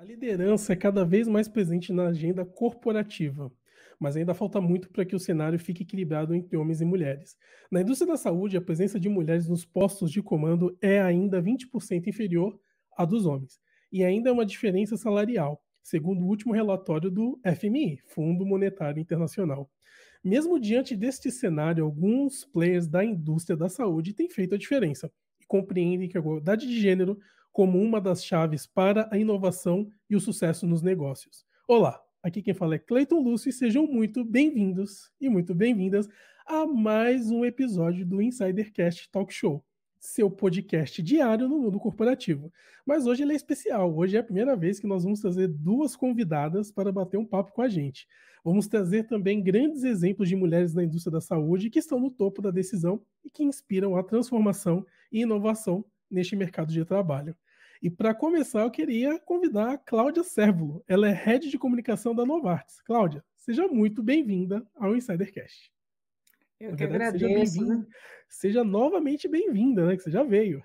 A liderança é cada vez mais presente na agenda corporativa, mas ainda falta muito para que o cenário fique equilibrado entre homens e mulheres. Na indústria da saúde, a presença de mulheres nos postos de comando é ainda 20% inferior à dos homens, e ainda é uma diferença salarial, segundo o último relatório do FMI, Fundo Monetário Internacional. Mesmo diante deste cenário, alguns players da indústria da saúde têm feito a diferença e compreendem que a igualdade de gênero como uma das chaves para a inovação e o sucesso nos negócios. Olá, aqui quem fala é Clayton Lúcio e sejam muito bem-vindos e muito bem-vindas a mais um episódio do Insidercast Talk Show, seu podcast diário no mundo corporativo. Mas hoje ele é especial, hoje é a primeira vez que nós vamos trazer duas convidadas para bater um papo com a gente. Vamos trazer também grandes exemplos de mulheres na indústria da saúde que estão no topo da decisão e que inspiram a transformação e inovação neste mercado de trabalho. E para começar, eu queria convidar a Cláudia Sérvulo. Ela é Head de Comunicação da Novartis. Cláudia, seja muito bem-vinda ao Insidercast. Eu que verdade, agradeço. Seja, né? seja novamente bem-vinda, né? Que você já veio.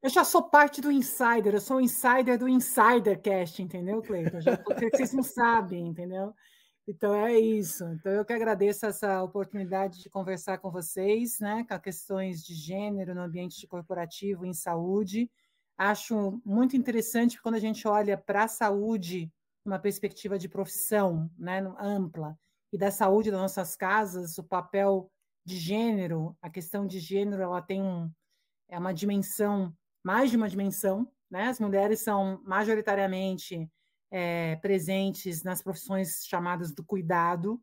Eu já sou parte do Insider, eu sou o Insider do Insidercast, entendeu, Cleiton? Já que vocês não sabem, entendeu? Então é isso. Então eu que agradeço essa oportunidade de conversar com vocês, né, com questões de gênero no ambiente corporativo, em saúde. Acho muito interessante quando a gente olha para a saúde uma perspectiva de profissão, né, ampla e da saúde das nossas casas, o papel de gênero, a questão de gênero, ela tem um, é uma dimensão, mais de uma dimensão, né? As mulheres são majoritariamente é, presentes nas profissões chamadas do cuidado,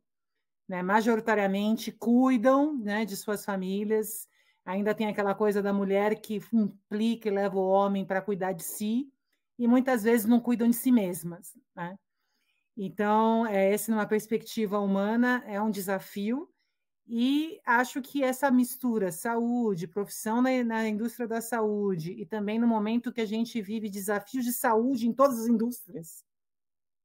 né, majoritariamente cuidam né, de suas famílias, ainda tem aquela coisa da mulher que implica e leva o homem para cuidar de si, e muitas vezes não cuidam de si mesmas. Né? Então, é, esse, numa perspectiva humana, é um desafio, e acho que essa mistura saúde, profissão na, na indústria da saúde, e também no momento que a gente vive desafios de saúde em todas as indústrias,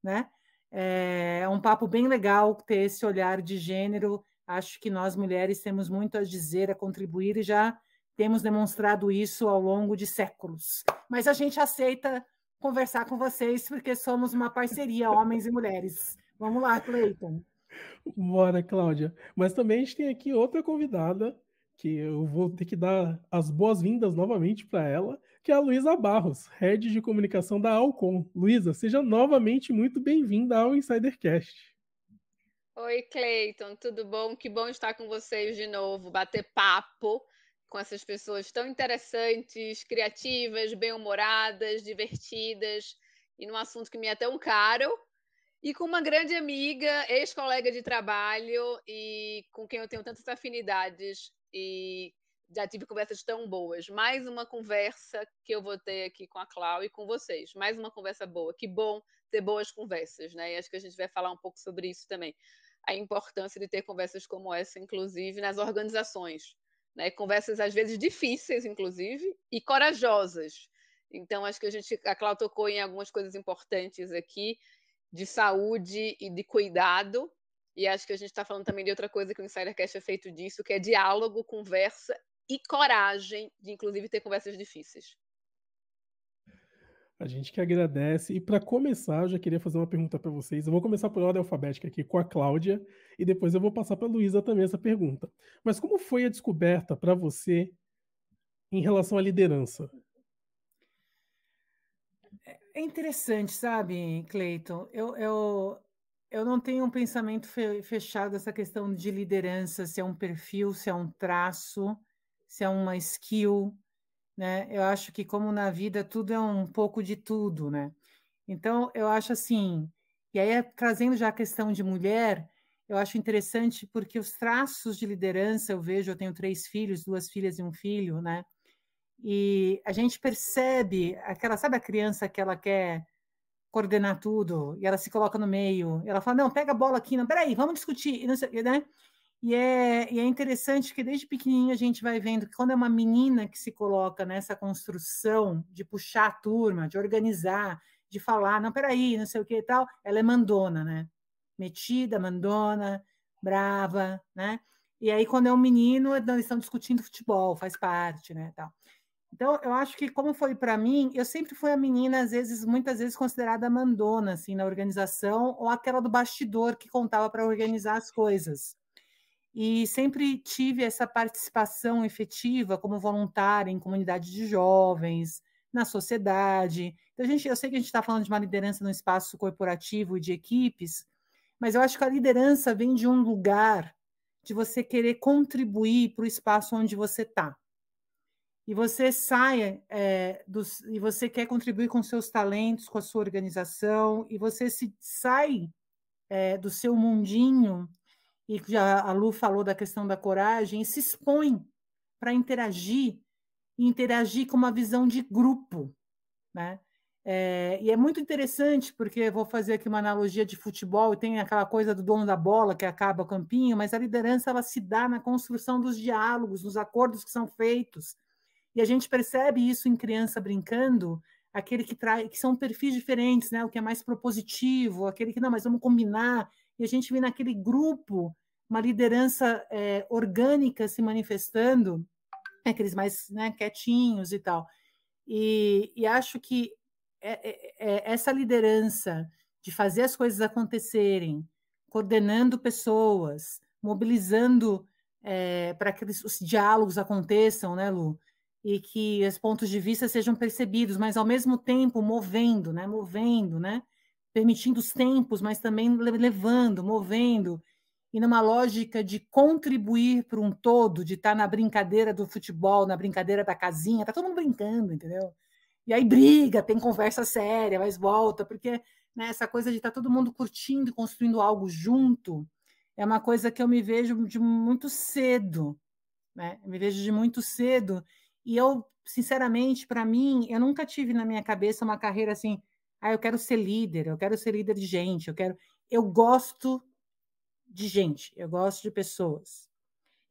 né? É, é um papo bem legal ter esse olhar de gênero. Acho que nós mulheres temos muito a dizer, a contribuir e já temos demonstrado isso ao longo de séculos. Mas a gente aceita conversar com vocês porque somos uma parceria, homens e mulheres. Vamos lá, Cleiton. Bora, Cláudia. Mas também a gente tem aqui outra convidada que eu vou ter que dar as boas-vindas novamente para ela, que é a Luísa Barros, Head de Comunicação da Alcon. Luísa, seja novamente muito bem-vinda ao Insidercast. Oi, Cleiton, tudo bom? Que bom estar com vocês de novo, bater papo com essas pessoas tão interessantes, criativas, bem-humoradas, divertidas, e num assunto que me é tão caro, e com uma grande amiga, ex-colega de trabalho e com quem eu tenho tantas afinidades e já tive conversas tão boas. Mais uma conversa que eu vou ter aqui com a Cláudia e com vocês. Mais uma conversa boa. Que bom ter boas conversas, né? E acho que a gente vai falar um pouco sobre isso também. A importância de ter conversas como essa, inclusive, nas organizações. Né? Conversas, às vezes, difíceis, inclusive, e corajosas. Então, acho que a gente, a Cláudia tocou em algumas coisas importantes aqui de saúde e de cuidado, e acho que a gente está falando também de outra coisa que o Insidercast é feito disso, que é diálogo, conversa e coragem de, inclusive, ter conversas difíceis. A gente que agradece. E para começar, eu já queria fazer uma pergunta para vocês. Eu vou começar por ordem alfabética aqui com a Cláudia e depois eu vou passar para a Luísa também essa pergunta. Mas como foi a descoberta para você em relação à liderança? É interessante, sabe, Cleiton? Eu, eu, eu não tenho um pensamento fechado essa questão de liderança, se é um perfil, se é um traço se é uma skill, né? Eu acho que como na vida tudo é um pouco de tudo, né? Então eu acho assim, e aí trazendo já a questão de mulher, eu acho interessante porque os traços de liderança eu vejo, eu tenho três filhos, duas filhas e um filho, né? E a gente percebe aquela, sabe a criança que ela quer coordenar tudo e ela se coloca no meio, ela fala não, pega a bola aqui, não, peraí, vamos discutir, e não sei, né? E é, e é interessante que desde pequenininho a gente vai vendo que quando é uma menina que se coloca nessa construção de puxar a turma, de organizar, de falar, não, peraí, não sei o que e tal, ela é mandona, né? Metida, mandona, brava, né? E aí, quando é um menino, é, eles estão discutindo futebol, faz parte, né? Tal. Então, eu acho que, como foi para mim, eu sempre fui a menina, às vezes, muitas vezes considerada mandona, assim, na organização, ou aquela do bastidor que contava para organizar as coisas e sempre tive essa participação efetiva como voluntária em comunidade de jovens, na sociedade. Então, a gente, eu sei que a gente está falando de uma liderança no espaço corporativo e de equipes, mas eu acho que a liderança vem de um lugar de você querer contribuir para o espaço onde você está. E você sai é, dos, e você quer contribuir com seus talentos, com a sua organização, e você se sai é, do seu mundinho e a Lu falou da questão da coragem, se expõe para interagir interagir com uma visão de grupo, né? É, e é muito interessante, porque vou fazer aqui uma analogia de futebol, tem aquela coisa do dono da bola que acaba o campinho, mas a liderança ela se dá na construção dos diálogos, nos acordos que são feitos. E a gente percebe isso em criança brincando, aquele que trai que são perfis diferentes, né? O que é mais propositivo, aquele que não, mas vamos combinar, e a gente vê naquele grupo uma liderança é, orgânica se manifestando, né, aqueles mais né, quietinhos e tal. E, e acho que é, é, é essa liderança de fazer as coisas acontecerem, coordenando pessoas, mobilizando é, para que os diálogos aconteçam, né, Lu? E que os pontos de vista sejam percebidos, mas ao mesmo tempo movendo, né? Movendo, né? permitindo os tempos, mas também levando, movendo, e numa lógica de contribuir para um todo, de estar tá na brincadeira do futebol, na brincadeira da casinha, tá todo mundo brincando, entendeu? E aí briga, tem conversa séria, mas volta, porque né, essa coisa de estar tá todo mundo curtindo e construindo algo junto é uma coisa que eu me vejo de muito cedo, né? Eu me vejo de muito cedo e eu, sinceramente, para mim, eu nunca tive na minha cabeça uma carreira assim, ah, eu quero ser líder, eu quero ser líder de gente, eu quero. Eu gosto de gente, eu gosto de pessoas,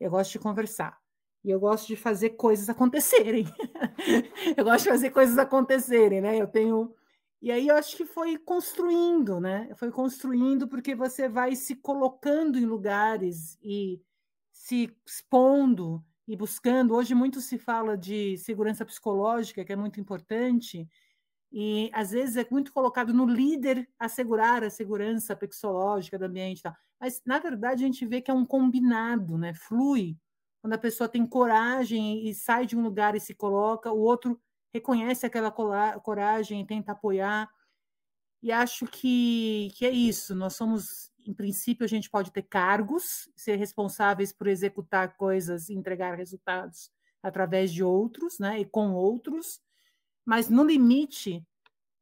eu gosto de conversar. E eu gosto de fazer coisas acontecerem. eu gosto de fazer coisas acontecerem, né? Eu tenho. E aí eu acho que foi construindo, né? Foi construindo porque você vai se colocando em lugares e se expondo e buscando. Hoje muito se fala de segurança psicológica, que é muito importante, e às vezes é muito colocado no líder assegurar a segurança psicológica do ambiente, tal. mas na verdade a gente vê que é um combinado, né? Flui quando a pessoa tem coragem e sai de um lugar e se coloca, o outro reconhece aquela coragem e tenta apoiar. E acho que, que é isso. Nós somos, em princípio, a gente pode ter cargos, ser responsáveis por executar coisas, entregar resultados através de outros, né? E com outros mas no limite,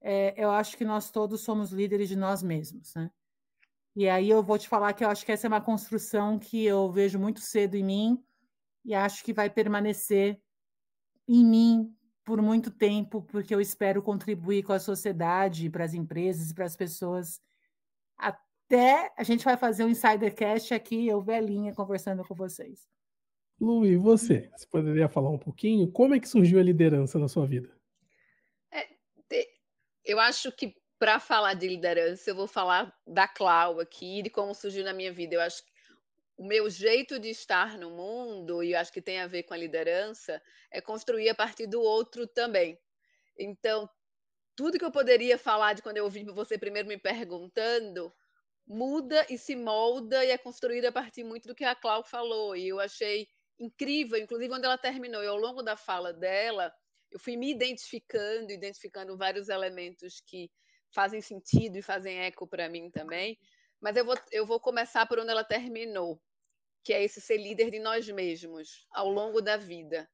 é, eu acho que nós todos somos líderes de nós mesmos, né? E aí eu vou te falar que eu acho que essa é uma construção que eu vejo muito cedo em mim e acho que vai permanecer em mim por muito tempo, porque eu espero contribuir com a sociedade, para as empresas e para as pessoas. Até a gente vai fazer um insidercast aqui, eu velhinha conversando com vocês. Lu, e você? Você poderia falar um pouquinho? Como é que surgiu a liderança na sua vida? Eu acho que para falar de liderança, eu vou falar da Clau aqui, de como surgiu na minha vida. Eu acho que o meu jeito de estar no mundo, e eu acho que tem a ver com a liderança, é construir a partir do outro também. Então, tudo que eu poderia falar de quando eu ouvi você primeiro me perguntando, muda e se molda e é construída a partir muito do que a Clau falou. E eu achei incrível, inclusive quando ela terminou, e ao longo da fala dela, eu fui me identificando, identificando vários elementos que fazem sentido e fazem eco para mim também. Mas eu vou, eu vou começar por onde ela terminou, que é esse ser líder de nós mesmos ao longo da vida.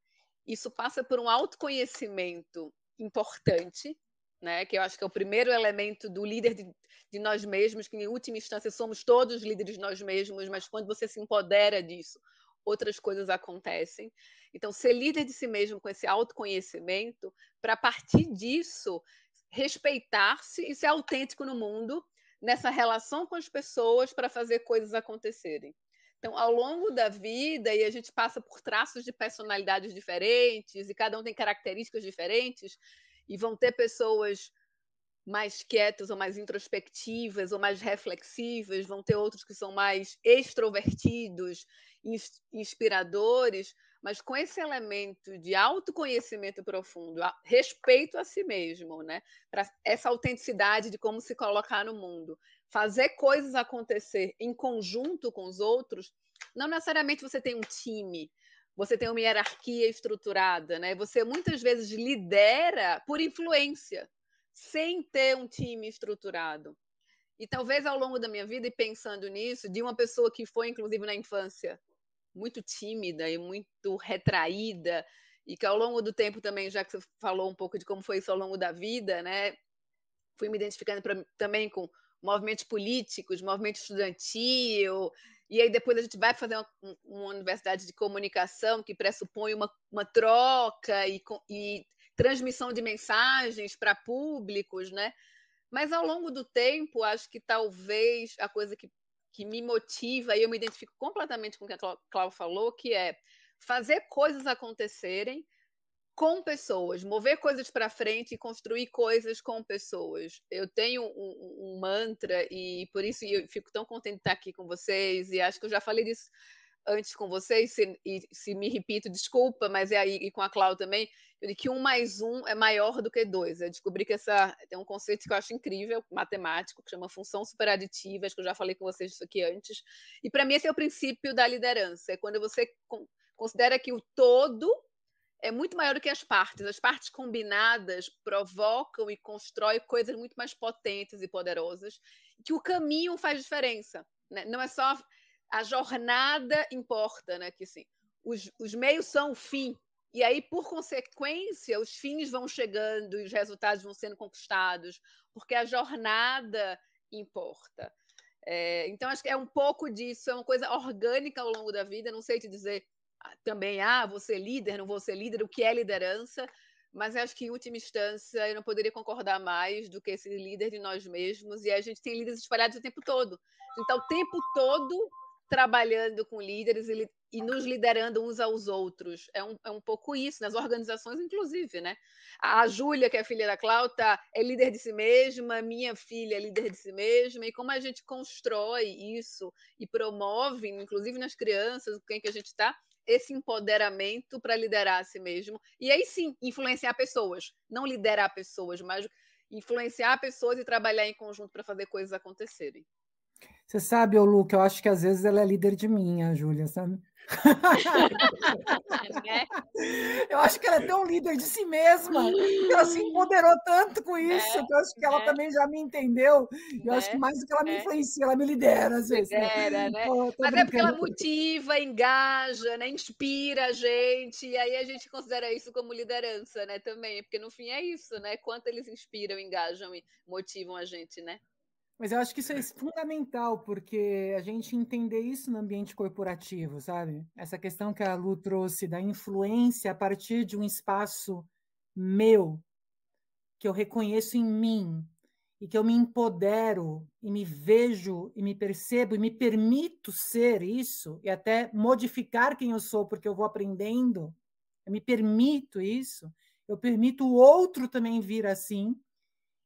Isso passa por um autoconhecimento importante, né? que eu acho que é o primeiro elemento do líder de, de nós mesmos, que em última instância somos todos líderes de nós mesmos, mas quando você se empodera disso, outras coisas acontecem. Então, ser líder de si mesmo com esse autoconhecimento, para partir disso, respeitar-se e ser autêntico no mundo, nessa relação com as pessoas, para fazer coisas acontecerem. Então, ao longo da vida, e a gente passa por traços de personalidades diferentes, e cada um tem características diferentes, e vão ter pessoas mais quietas ou mais introspectivas ou mais reflexivas, vão ter outros que são mais extrovertidos, inspiradores, mas com esse elemento de autoconhecimento profundo, respeito a si mesmo, né? Para essa autenticidade de como se colocar no mundo, fazer coisas acontecer em conjunto com os outros, não necessariamente você tem um time, você tem uma hierarquia estruturada, né? Você muitas vezes lidera por influência, sem ter um time estruturado. E talvez ao longo da minha vida e pensando nisso, de uma pessoa que foi inclusive na infância muito tímida e muito retraída, e que ao longo do tempo também, já que você falou um pouco de como foi isso ao longo da vida, né? Fui me identificando pra, também com movimentos políticos, movimento estudantil, e aí depois a gente vai fazer uma, uma universidade de comunicação que pressupõe uma, uma troca e, e, transmissão de mensagens para públicos, né? Mas ao longo do tempo, acho que talvez a coisa que que me motiva e eu me identifico completamente com o que a Cláudia falou, que é fazer coisas acontecerem com pessoas, mover coisas para frente e construir coisas com pessoas. Eu tenho um, um, mantra e por isso eu fico tão contente de estar aqui com vocês e acho que eu já falei disso antes com vocês se, e se me repito, desculpa, mas é aí e com a Cláudia também, de que um mais um é maior do que dois. Eu descobri que essa tem um conceito que eu acho incrível, matemático, que chama função superaditiva, acho que eu já falei com vocês isso aqui antes. E para mim esse é o princípio da liderança, é quando você considera que o todo é muito maior do que as partes. As partes combinadas provocam e constroem coisas muito mais potentes e poderosas, que o caminho faz diferença. Né? Não é só a jornada importa, né? Que sim, os, os meios são o fim, e aí, por consequência, os fins vão chegando e os resultados vão sendo conquistados, porque a jornada importa. É, então, acho que é um pouco disso, é uma coisa orgânica ao longo da vida. Não sei te dizer ah, também, ah, vou ser líder, não vou ser líder, o que é liderança, mas acho que, em última instância, eu não poderia concordar mais do que esse líder de nós mesmos. E a gente tem líderes espalhados o tempo todo. Então, o tempo todo trabalhando com líderes e e nos liderando uns aos outros. É um, é um pouco isso, nas organizações, inclusive, né? A Júlia, que é filha da Cláudia, é líder de si mesma, minha filha é líder de si mesma, e como a gente constrói isso e promove, inclusive nas crianças, quem que a gente está, esse empoderamento para liderar a si mesmo. E aí sim, influenciar pessoas, não liderar pessoas, mas influenciar pessoas e trabalhar em conjunto para fazer coisas acontecerem. Você sabe, ô Lu, que eu acho que às vezes ela é líder de mim, a Júlia, sabe? Né? Eu acho que ela é tão líder de si mesma, ela se empoderou tanto com né? isso, é, que eu acho que ela é. também já me entendeu. Eu é, acho que mais do que ela me é. influencia, ela me lidera às vezes. Lidera, né? né? Então, Pô, Mas brincando. é porque ela motiva, engaja, né? inspira a gente, e aí a gente considera isso como liderança, né? Também, porque no fim é isso, né? Quanto eles inspiram, engajam e motivam a gente, né? Mas eu acho que isso é fundamental, porque a gente entender isso no ambiente corporativo, sabe? Essa questão que a Lu trouxe da influência a partir de um espaço meu, que eu reconheço em mim, e que eu me empodero, e me vejo, e me percebo, e me permito ser isso, e até modificar quem eu sou, porque eu vou aprendendo, eu me permito isso, eu permito o outro também vir assim,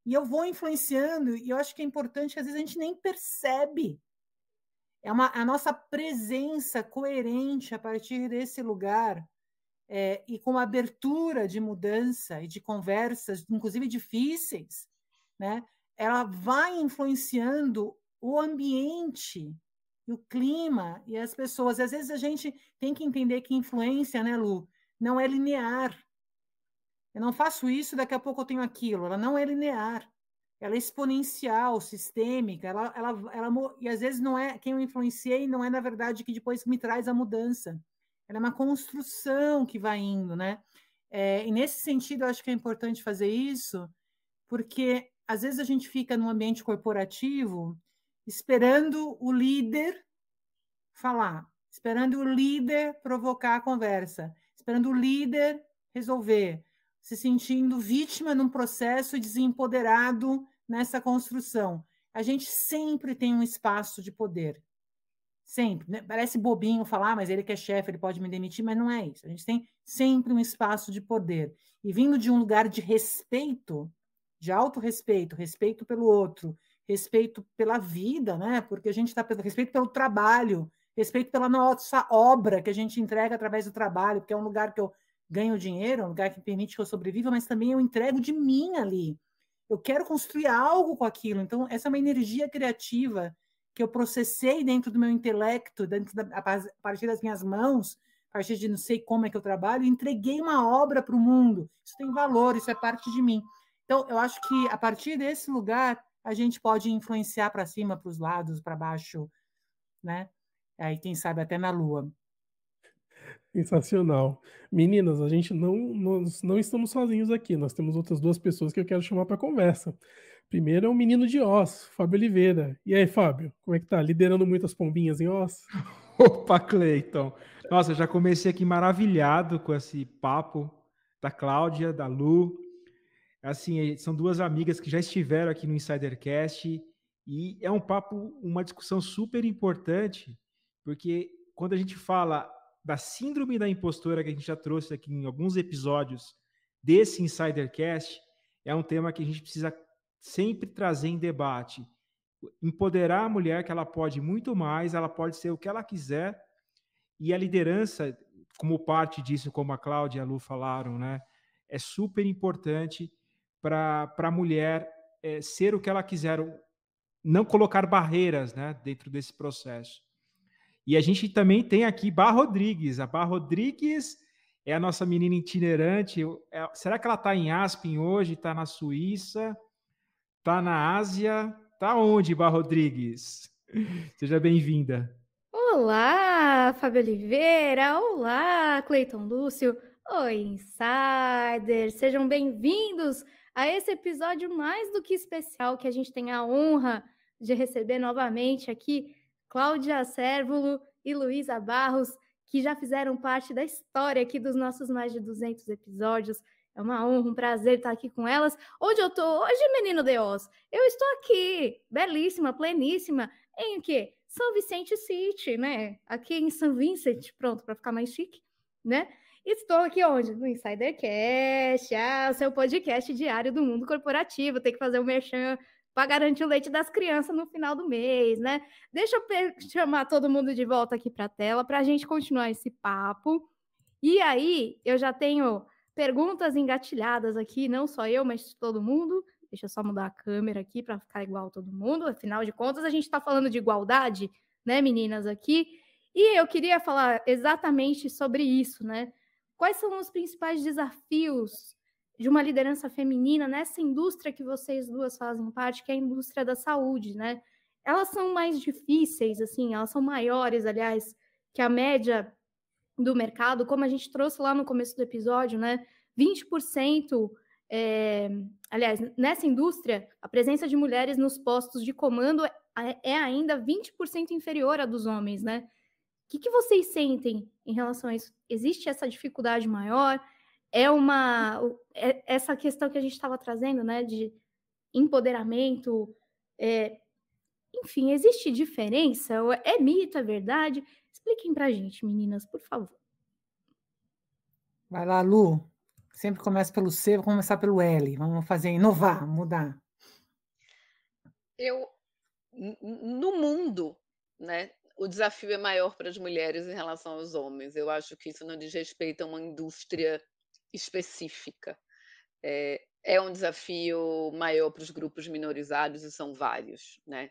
e eu vou influenciando, e eu acho que é importante, que às vezes a gente nem percebe. É uma, a nossa presença coerente a partir desse lugar é, e com abertura de mudança e de conversas, inclusive difíceis, né? Ela vai influenciando o ambiente o clima e as pessoas. E às vezes a gente tem que entender que influência, né, Lu, não é linear. Eu não faço isso, daqui a pouco eu tenho aquilo. Ela não é linear. Ela é exponencial, sistêmica. Ela, ela, ela, e às vezes não é quem eu influenciei, não é na verdade que depois me traz a mudança. Ela é uma construção que vai indo, né? É, e nesse sentido, eu acho que é importante fazer isso, porque às vezes a gente fica num ambiente corporativo esperando o líder falar, esperando o líder provocar a conversa, esperando o líder resolver se sentindo vítima num processo e desempoderado nessa construção. A gente sempre tem um espaço de poder. Sempre. Né? Parece bobinho falar, mas ele que é chefe, ele pode me demitir, mas não é isso. A gente tem sempre um espaço de poder. E vindo de um lugar de respeito, de alto respeito pelo outro, respeito pela vida, né? Porque a gente está respeito pelo trabalho, respeito pela nossa obra que a gente entrega através do trabalho, porque é um lugar que eu ganho dinheiro, é um lugar que permite que eu sobreviva, mas também eu entrego de mim ali. Eu quero construir algo com aquilo. Então, essa é uma energia criativa que eu processei dentro do meu intelecto, dentro da, a partir das minhas mãos, a partir de não sei como é que eu trabalho, entreguei uma obra para o mundo. Isso tem valor, isso é parte de mim. Então, eu acho que a partir desse lugar a gente pode influenciar para cima, para os lados, para baixo, né? Aí quem sabe até na lua. Sensacional. Meninas, a gente não, nós não estamos sozinhos aqui. Nós temos outras duas pessoas que eu quero chamar para conversa. Primeiro é o menino de Oz, Fábio Oliveira. E aí, Fábio, como é que tá? Liderando muitas pombinhas em Oz? Opa, Cleiton. Nossa, já comecei aqui maravilhado com esse papo da Cláudia, da Lu. Assim, é, são duas amigas que já estiveram aqui no Insidercast e é um papo, uma discussão super importante, porque quando a gente fala da síndrome da impostora que a gente já trouxe aqui em alguns episódios desse Insidercast, é um tema que a gente precisa sempre trazer em debate. Empoderar a mulher que ela pode muito mais, ela pode ser o que ela quiser, e a liderança, como parte disso, como a Cláudia e a Lu falaram, né, é super importante para a mulher é, ser o que ela quiser, não colocar barreiras né, dentro desse processo. E a gente também tem aqui Bar Rodrigues. A Bar Rodrigues é a nossa menina itinerante. É, será que ela está em Aspen hoje? Está na Suíça? Está na Ásia? Está onde, Bar Rodrigues? Seja bem-vinda. Olá, Fábio Oliveira. Olá, Cleiton Lúcio. Oi, Insider. Sejam bem-vindos a esse episódio mais do que especial que a gente tem a honra de receber novamente aqui Cláudia Sérvulo e Luísa Barros, que já fizeram parte da história aqui dos nossos mais de 200 episódios. É uma honra, um prazer estar aqui com elas. Onde eu tô hoje, menino Deus? Eu estou aqui, belíssima, pleníssima, em o quê? São Vicente City, né? Aqui em São Vicente, pronto, para ficar mais chique, né? Estou aqui onde? No Insidercast, ah, seu podcast diário do mundo corporativo. Tem que fazer o um merchan para garantir o leite das crianças no final do mês, né? Deixa eu chamar todo mundo de volta aqui para a tela para a gente continuar esse papo. E aí, eu já tenho perguntas engatilhadas aqui, não só eu, mas todo mundo. Deixa eu só mudar a câmera aqui para ficar igual todo mundo. Afinal de contas, a gente está falando de igualdade, né, meninas, aqui. E eu queria falar exatamente sobre isso, né? Quais são os principais desafios de uma liderança feminina nessa indústria que vocês duas fazem parte, que é a indústria da saúde, né? Elas são mais difíceis, assim, elas são maiores, aliás, que a média do mercado, como a gente trouxe lá no começo do episódio, né? 20%, é, aliás, nessa indústria, a presença de mulheres nos postos de comando é, é ainda 20% inferior à dos homens, né? O que, que vocês sentem em relação a isso? Existe essa dificuldade maior? é uma é essa questão que a gente estava trazendo, né, de empoderamento, é, enfim, existe diferença? É mito, é verdade? Expliquem para a gente, meninas, por favor. Vai lá, Lu. Sempre começa pelo C, vou começar pelo L. Vamos fazer inovar, mudar. Eu no mundo, né, o desafio é maior para as mulheres em relação aos homens. Eu acho que isso não diz respeito a uma indústria específica. É, é um desafio maior para os grupos minorizados, e são vários, né?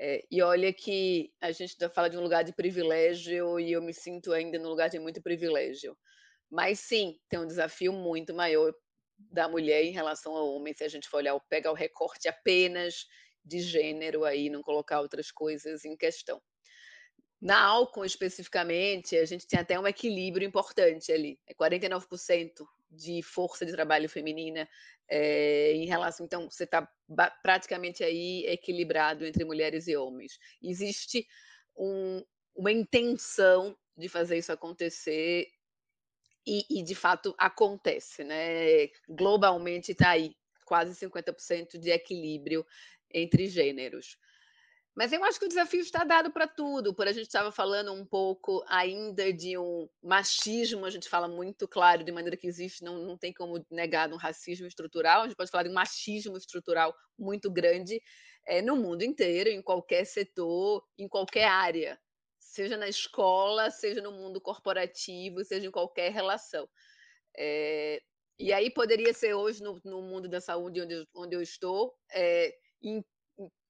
É, e olha que a gente fala de um lugar de privilégio e eu me sinto ainda num lugar de muito privilégio. Mas sim, tem um desafio muito maior da mulher em relação ao homem, se a gente for olhar, pega o recorte apenas de gênero aí, não colocar outras coisas em questão. Na álcool, especificamente, a gente tem até um equilíbrio importante ali. É 49% de força de trabalho feminina é, em relação. Então, você está praticamente aí equilibrado entre mulheres e homens. Existe um, uma intenção de fazer isso acontecer e, e de fato acontece, né? Globalmente está aí quase 50% de equilíbrio entre gêneros. Mas eu acho que o desafio está dado para tudo. Por a gente estava falando um pouco ainda de um machismo, a gente fala muito claro, de maneira que existe, não, não tem como negar um racismo estrutural, a gente pode falar de um machismo estrutural muito grande é, no mundo inteiro, em qualquer setor, em qualquer área, seja na escola, seja no mundo corporativo, seja em qualquer relação. É, e aí poderia ser hoje, no, no mundo da saúde, onde, onde eu estou, é, em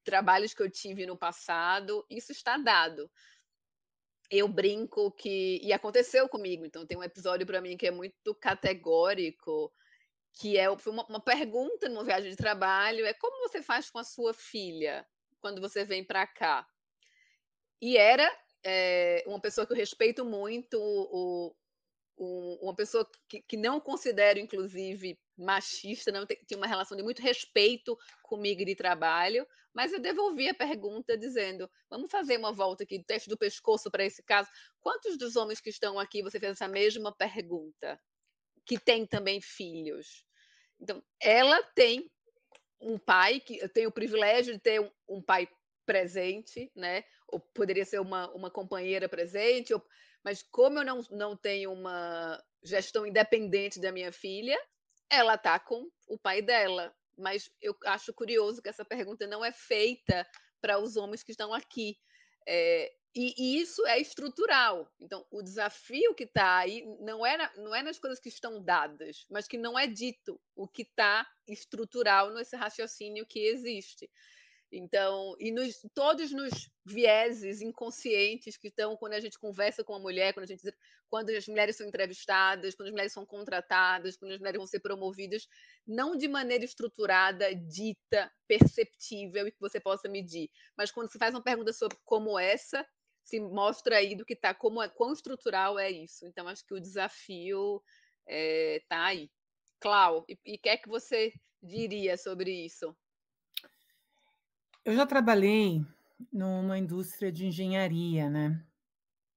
trabalhos que eu tive no passado, isso está dado. Eu brinco que. E aconteceu comigo, então tem um episódio para mim que é muito categórico, que é foi uma, uma pergunta numa viagem de trabalho: é como você faz com a sua filha quando você vem para cá? E era é, uma pessoa que eu respeito muito, o, um, uma pessoa que, que não considero, inclusive, machista, não tinha uma relação de muito respeito comigo de trabalho, mas eu devolvi a pergunta dizendo: vamos fazer uma volta aqui, teste do pescoço para esse caso. Quantos dos homens que estão aqui você fez essa mesma pergunta? Que tem também filhos. Então, ela tem um pai que eu tenho o privilégio de ter um, um pai presente, né? Ou poderia ser uma, uma companheira presente, ou mas como eu não, não tenho uma gestão independente da minha filha, ela está com o pai dela. Mas eu acho curioso que essa pergunta não é feita para os homens que estão aqui. É, e, e, isso é estrutural. Então, o desafio que está aí não é, na, não é nas coisas que estão dadas, mas que não é dito o que está estrutural nesse raciocínio que existe. Então, e nos, todos nos vieses inconscientes que estão quando a gente conversa com a mulher, quando a gente quando as mulheres são entrevistadas, quando as mulheres são contratadas, quando as mulheres vão ser promovidas, não de maneira estruturada, dita, perceptível e que você possa medir, mas quando se faz uma pergunta sobre como essa, se mostra aí do que está, como é, quão estrutural é isso. Então, acho que o desafio está eh, é, aí. Clau, e o que é que você diria sobre isso? Eu já trabalhei numa indústria de engenharia, né?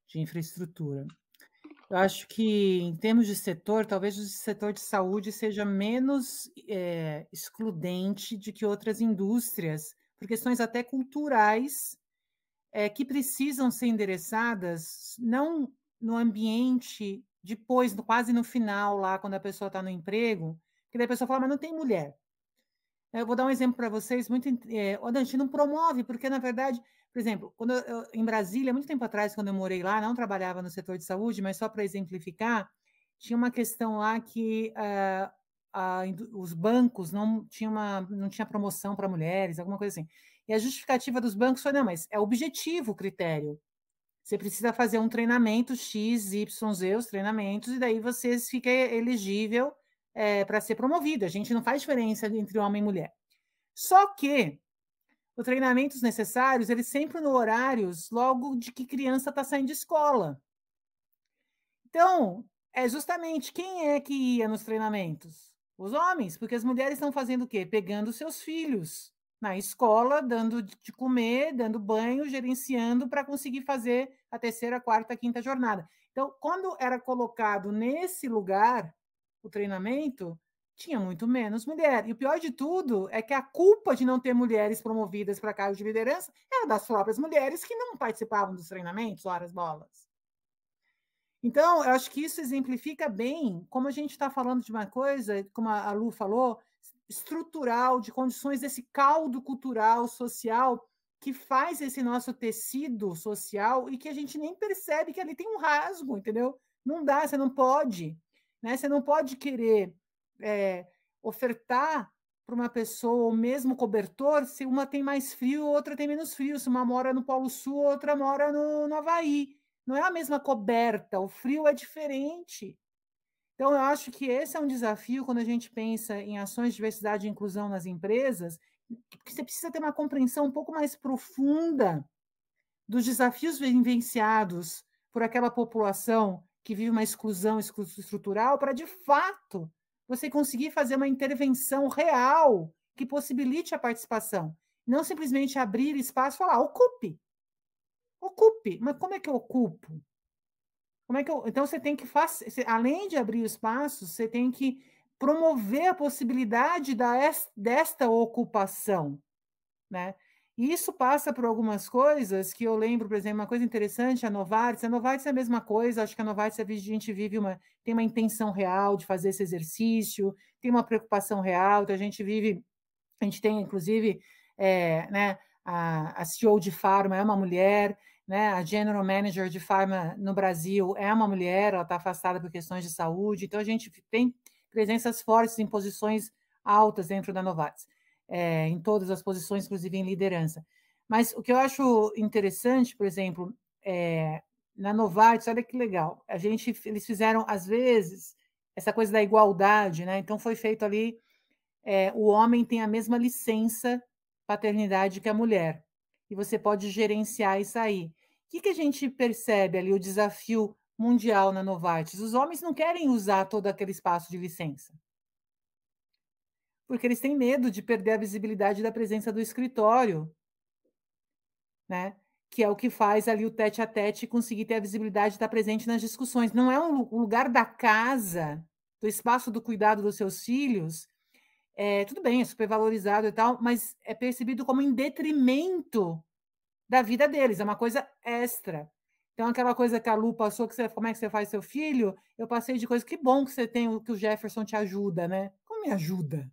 De infraestrutura. Eu acho que, em termos de setor, talvez o setor de saúde seja menos é, excludente de que outras indústrias, por questões até culturais, é, que precisam ser endereçadas não no ambiente depois, quase no final, lá, quando a pessoa está no emprego, que daí a pessoa fala, mas não tem mulher. Eu vou dar um exemplo para vocês, muito, é, a gente não promove, porque, na verdade, por exemplo, quando eu, em Brasília, muito tempo atrás, quando eu morei lá, não trabalhava no setor de saúde, mas só para exemplificar, tinha uma questão lá que uh, a, os bancos não tinha, uma, não tinha promoção para mulheres, alguma coisa assim. E a justificativa dos bancos foi, não, mas é objetivo o critério. Você precisa fazer um treinamento X, Y, Z, os treinamentos, e daí você fica elegível é, eh, para ser promovido. A gente não faz diferença entre homem e mulher. Só que os treinamentos necessários, eles sempre no horários logo de que criança está saindo de escola. Então, é justamente quem é que ia nos treinamentos? Os homens, porque as mulheres estão fazendo o quê? Pegando seus filhos na escola, dando de comer, dando banho, gerenciando para conseguir fazer a terceira, quarta, quinta jornada. Então, quando era colocado nesse lugar, o treinamento, tinha muito menos mulher. E o pior de tudo é que a culpa de não ter mulheres promovidas para cargos de liderança era das próprias mulheres que não participavam dos treinamentos, horas bolas. Então, eu acho que isso exemplifica bem como a gente está falando de uma coisa, como a Lu falou, estrutural, de condições desse caldo cultural, social, que faz esse nosso tecido social e que a gente nem percebe que ali tem um rasgo, entendeu? Não dá, você não pode. Né? Você não pode querer é, ofertar para uma pessoa o mesmo cobertor se uma tem mais frio, outra tem menos frio, se uma mora no Polo Sul, outra mora no, no Havaí. Não é a mesma coberta, o frio é diferente. Então, eu acho que esse é um desafio quando a gente pensa em ações de diversidade e inclusão nas empresas, porque você precisa ter uma compreensão um pouco mais profunda dos desafios vivenciados por aquela população que vive uma exclusão estrutural, para de fato você conseguir fazer uma intervenção real que possibilite a participação. Não simplesmente abrir espaço e falar, ocupe. Ocupe. Mas como é que eu ocupo? Como é que eu... Então você tem que fazer, além de abrir espaço, você tem que promover a possibilidade da, desta ocupação, né? E isso passa por algumas coisas que eu lembro, por exemplo, uma coisa interessante, a Novartis, a Novartis é a mesma coisa, acho que a Novartis é, a gente vive uma, tem uma intenção real de fazer esse exercício, tem uma preocupação real, então a gente vive, a gente tem, inclusive, é, né, a, a CEO de Pharma é uma mulher, né, a General Manager de Pharma no Brasil é uma mulher, ela está afastada por questões de saúde, então a gente tem presenças fortes em posições altas dentro da Novartis é, em todas as posições, inclusive em liderança. Mas o que eu acho interessante, por exemplo, é, na Novartis, olha que legal, a gente, eles fizeram, às vezes, essa coisa da igualdade, né? Então foi feito ali, é, o homem tem a mesma licença paternidade que a mulher, e você pode gerenciar isso aí. O que, que a gente percebe ali, o desafio mundial na Novartis? Os homens não querem usar todo aquele espaço de licença porque eles têm medo de perder a visibilidade da presença do escritório, né? Que é o que faz ali o tete a tete conseguir ter a visibilidade de estar tá presente nas discussões. Não é um, lugar da casa, do espaço do cuidado dos seus filhos. É, tudo bem, é supervalorizado e tal, mas é percebido como em detrimento da vida deles, é uma coisa extra. Então, aquela coisa que a Lu passou, que você, como é que você faz seu filho, eu passei de coisa, que bom que você tem, que o Jefferson te ajuda, né? Como me ajuda?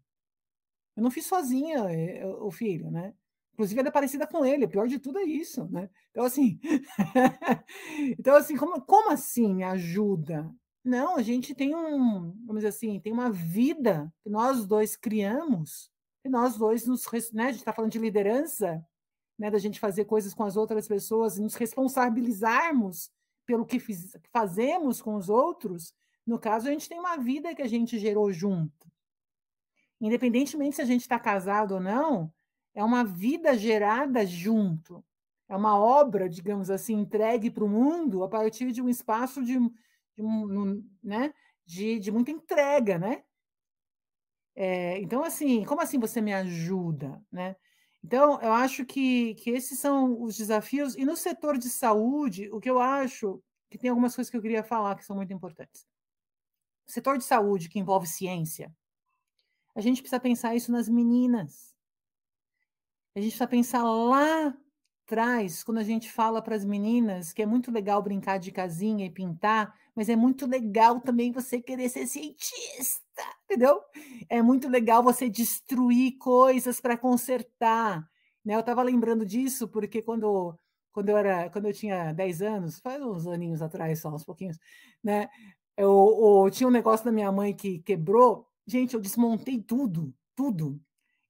Eu não fiz sozinha eh, o filho, né? Inclusive, ela é parecida com ele, o pior de tudo é isso, né? Então, assim, então, assim como, como assim me ajuda? Não, a gente tem um, vamos dizer assim, tem uma vida que nós dois criamos, e nós dois nos, né, a gente está falando de liderança, né, da gente fazer coisas com as outras pessoas, nos responsabilizarmos pelo que fiz, fazemos com os outros, no caso, a gente tem uma vida que a gente gerou junto independentemente se a gente está casado ou não, é uma vida gerada junto. É uma obra, digamos assim, entregue para o mundo a partir de um espaço de, de, um, né? de, de muita entrega, né? É, então, assim, como assim você me ajuda, né? Então, eu acho que, que esses são os desafios. E no setor de saúde, o que eu acho que tem algumas coisas que eu queria falar que são muito importantes. O setor de saúde que envolve ciência, a gente precisa pensar isso nas meninas. A gente precisa pensar lá atrás, quando a gente fala para as meninas que é muito legal brincar de casinha e pintar, mas é muito legal também você querer ser cientista, entendeu? É muito legal você destruir coisas para consertar. Né? Eu estava lembrando disso porque quando quando eu era, quando eu tinha 10 anos, faz uns aninhos atrás só, uns pouquinhos, né? Eu, eu, eu tinha um negócio da minha mãe que quebrou Gente, eu desmontei tudo, tudo.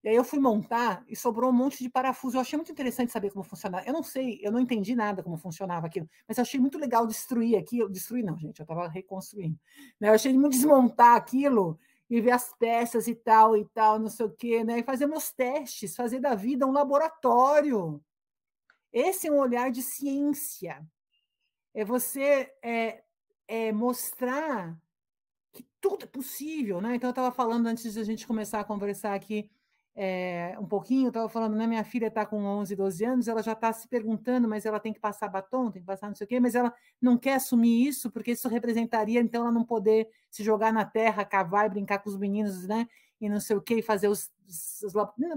E aí eu fui montar e sobrou um monte de parafuso. Eu achei muito interessante saber como funcionava. Eu não sei, eu não entendi nada como funcionava aquilo, mas eu achei muito legal destruir aquilo. Destruir não, gente, eu estava reconstruindo. Né? Eu achei muito desmontar aquilo e ver as peças e tal e tal, não sei o quê, né? E fazer meus testes, fazer da vida um laboratório. Esse é um olhar de ciência. É você é, é mostrar que tudo é possível, né? Então eu estava falando antes de a gente começar a conversar aqui é, um pouquinho, eu estava falando, né? Minha filha está com 11, 12 anos, ela já está se perguntando, mas ela tem que passar batom, tem que passar não sei o quê, mas ela não quer assumir isso, porque isso representaria, então, ela não poder se jogar na terra, cavar e brincar com os meninos, né? E não sei o quê, e fazer os. os, os...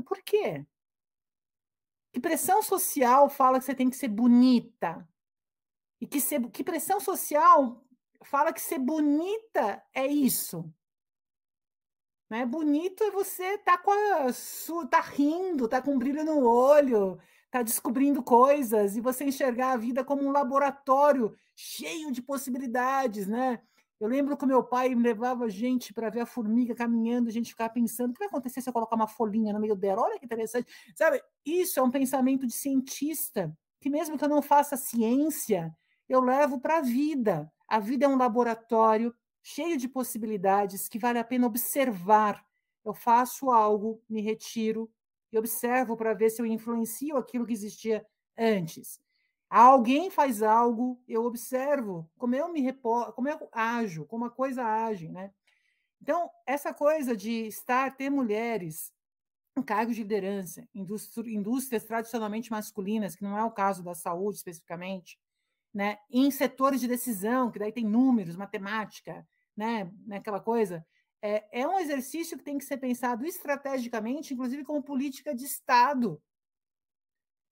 Por quê? Que pressão social fala que você tem que ser bonita? E que, ser, que pressão social fala que ser bonita é isso. Né? Bonito é você tá com a sua, tá rindo, tá com um brilho no olho, tá descobrindo coisas e você enxergar a vida como um laboratório cheio de possibilidades, né? Eu lembro que meu pai me levava a gente para ver a formiga caminhando, a gente ficava pensando, o que vai acontecer se eu colocar uma folhinha no meio dela? Olha que interessante. Sabe, isso é um pensamento de cientista, que mesmo que eu não faça ciência, eu levo para a vida. A vida é um laboratório cheio de possibilidades que vale a pena observar. Eu faço algo, me retiro e observo para ver se eu influencio aquilo que existia antes. Alguém faz algo, eu observo como eu me reporto, como eu ajo, como a coisa age, né? Então, essa coisa de estar, ter mulheres em cargos de liderança, indústrias tradicionalmente masculinas, que não é o caso da saúde especificamente, né? Em setores de decisão, que daí tem números, matemática, né, né? Aquela coisa. É, é um exercício que tem que ser pensado estrategicamente, inclusive como política de Estado.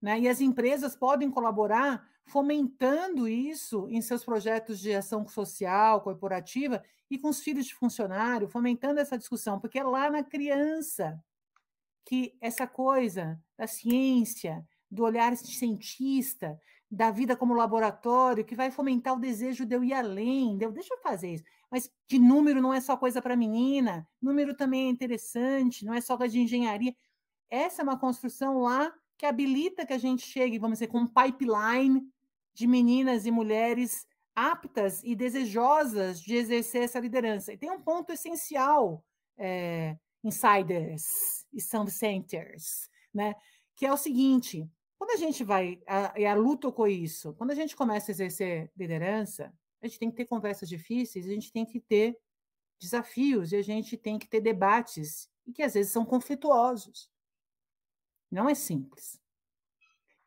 Né? E as empresas podem colaborar fomentando isso em seus projetos de ação social, corporativa e com os filhos de funcionário, fomentando essa discussão, porque é lá na criança que essa coisa da ciência, do olhar cientista, da vida como laboratório, que vai fomentar o desejo de eu ir além, de eu, deixa eu fazer isso. Mas que número não é só coisa para menina, número também é interessante, não é só coisa de engenharia. Essa é uma construção lá que habilita que a gente chegue, vamos dizer, com um pipeline de meninas e mulheres aptas e desejosas de exercer essa liderança. E tem um ponto essencial, é, insiders e some centers, né? que é o seguinte, quando a gente vai, ah, e a luta ocorre isso, quando a gente começa a exercer liderança, a gente tem que ter conversas difíceis, a gente tem que ter desafios, e a gente tem que ter debates, e que às vezes são conflituosos. Não é simples.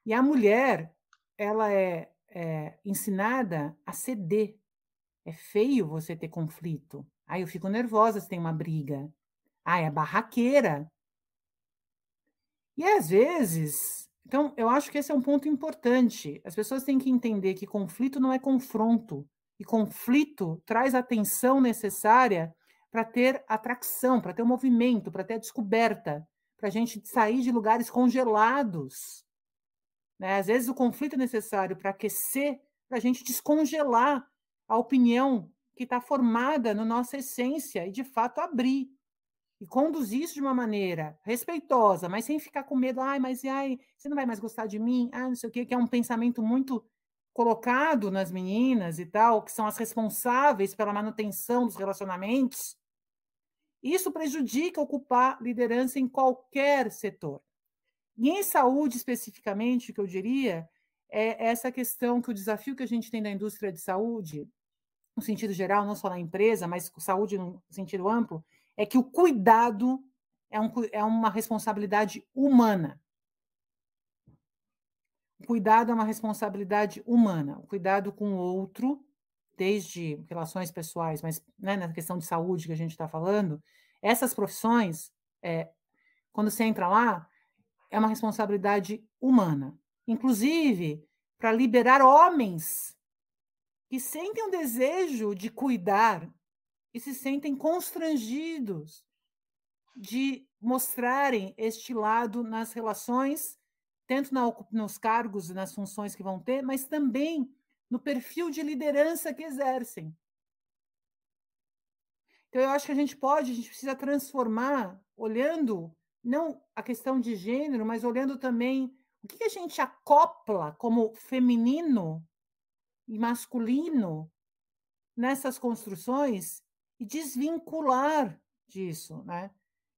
E a mulher, ela é, é ensinada a ceder. É feio você ter conflito. Aí eu fico nervosa se tem uma briga. Ah, é barraqueira. E às vezes então, eu acho que esse é um ponto importante. As pessoas têm que entender que conflito não é confronto, e conflito traz a tensão necessária para ter atração, para ter o um movimento, para ter a descoberta, para a gente sair de lugares congelados. Né? Às vezes o conflito é necessário para aquecer, para a gente descongelar a opinião que está formada na no nossa essência e, de fato, abrir e conduzir isso de uma maneira respeitosa, mas sem ficar com medo, ai, mas ai, você não vai mais gostar de mim, ah, não sei o quê, que é um pensamento muito colocado nas meninas e tal, que são as responsáveis pela manutenção dos relacionamentos. Isso prejudica ocupar liderança em qualquer setor. E em saúde, especificamente, o que eu diria é essa questão que o desafio que a gente tem da indústria de saúde, no sentido geral, não só na empresa, mas saúde no sentido amplo, é que o cuidado é, um, é uma responsabilidade humana. O cuidado é uma responsabilidade humana. O cuidado com o outro, desde relações pessoais, mas né, na questão de saúde que a gente está falando, essas profissões, é, quando você entra lá, é uma responsabilidade humana. Inclusive, para liberar homens que sentem o desejo de cuidar e se sentem constrangidos de mostrarem este lado nas relações, tanto na, nos cargos e nas funções que vão ter, mas também no perfil de liderança que exercem. Então, eu acho que a gente pode, a gente precisa transformar, olhando não a questão de gênero, mas olhando também o que a gente acopla como feminino e masculino nessas construções e desvincular disso, né?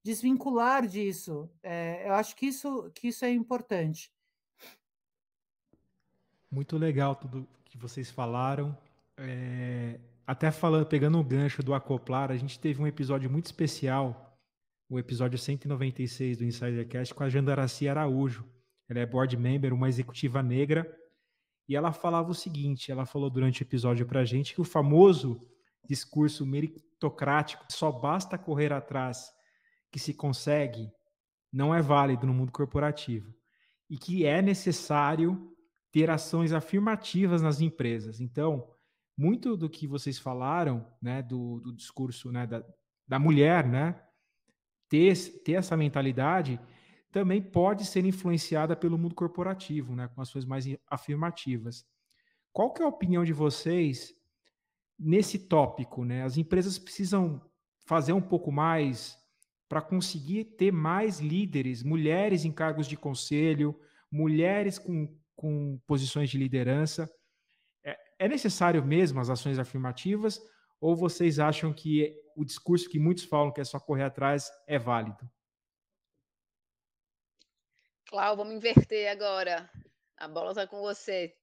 Desvincular disso. É, eu acho que isso, que isso é importante. Muito legal tudo que vocês falaram. É, até falando, pegando o gancho do acoplar, a gente teve um episódio muito especial, o episódio 196 do Insidercast, com a Jandaraci Araújo. Ela é board member, uma executiva negra, e ela falava o seguinte: ela falou durante o episódio para a gente que o famoso discurso meritocrático, só basta correr atrás que se consegue, não é válido no mundo corporativo. E que é necessário ter ações afirmativas nas empresas. Então, muito do que vocês falaram, né, do, do discurso né, da, da mulher, né, ter, ter essa mentalidade, também pode ser influenciada pelo mundo corporativo, né, com ações mais afirmativas. Qual que é a opinião de vocês nesse tópico, né? As empresas precisam fazer um pouco mais para conseguir ter mais líderes, mulheres em cargos de conselho, mulheres com, com posições de liderança. É, é necessário mesmo as ações afirmativas ou vocês acham que o discurso que muitos falam que é só correr atrás é válido? Clau, vamos inverter agora. A bola está com você.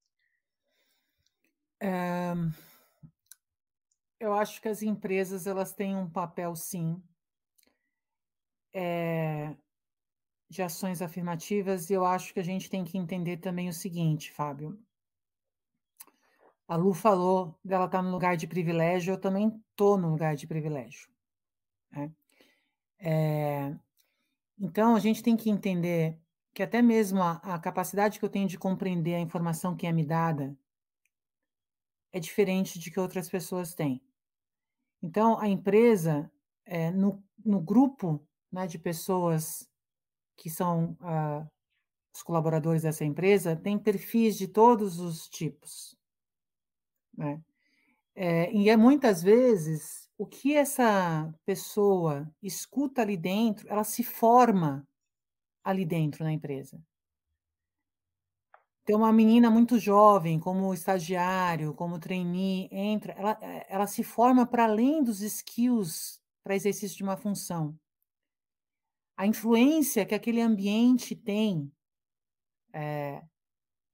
Eu acho que as empresas elas têm um papel, sim, é, de ações afirmativas, e eu acho que a gente tem que entender também o seguinte, Fábio. A Lu falou dela estar tá no lugar de privilégio, eu também estou no lugar de privilégio. Né? É, então, a gente tem que entender que até mesmo a, a capacidade que eu tenho de compreender a informação que é me dada é diferente de que outras pessoas têm. Então, a empresa, é, no, no grupo né, de pessoas que são ah, os colaboradores dessa empresa, tem perfis de todos os tipos. Né? É, e é muitas vezes o que essa pessoa escuta ali dentro, ela se forma ali dentro na empresa ter uma menina muito jovem, como estagiário, como trainee, entra, ela, eh, ela se forma para além dos skills para exercício de uma função. A influência que aquele ambiente tem é,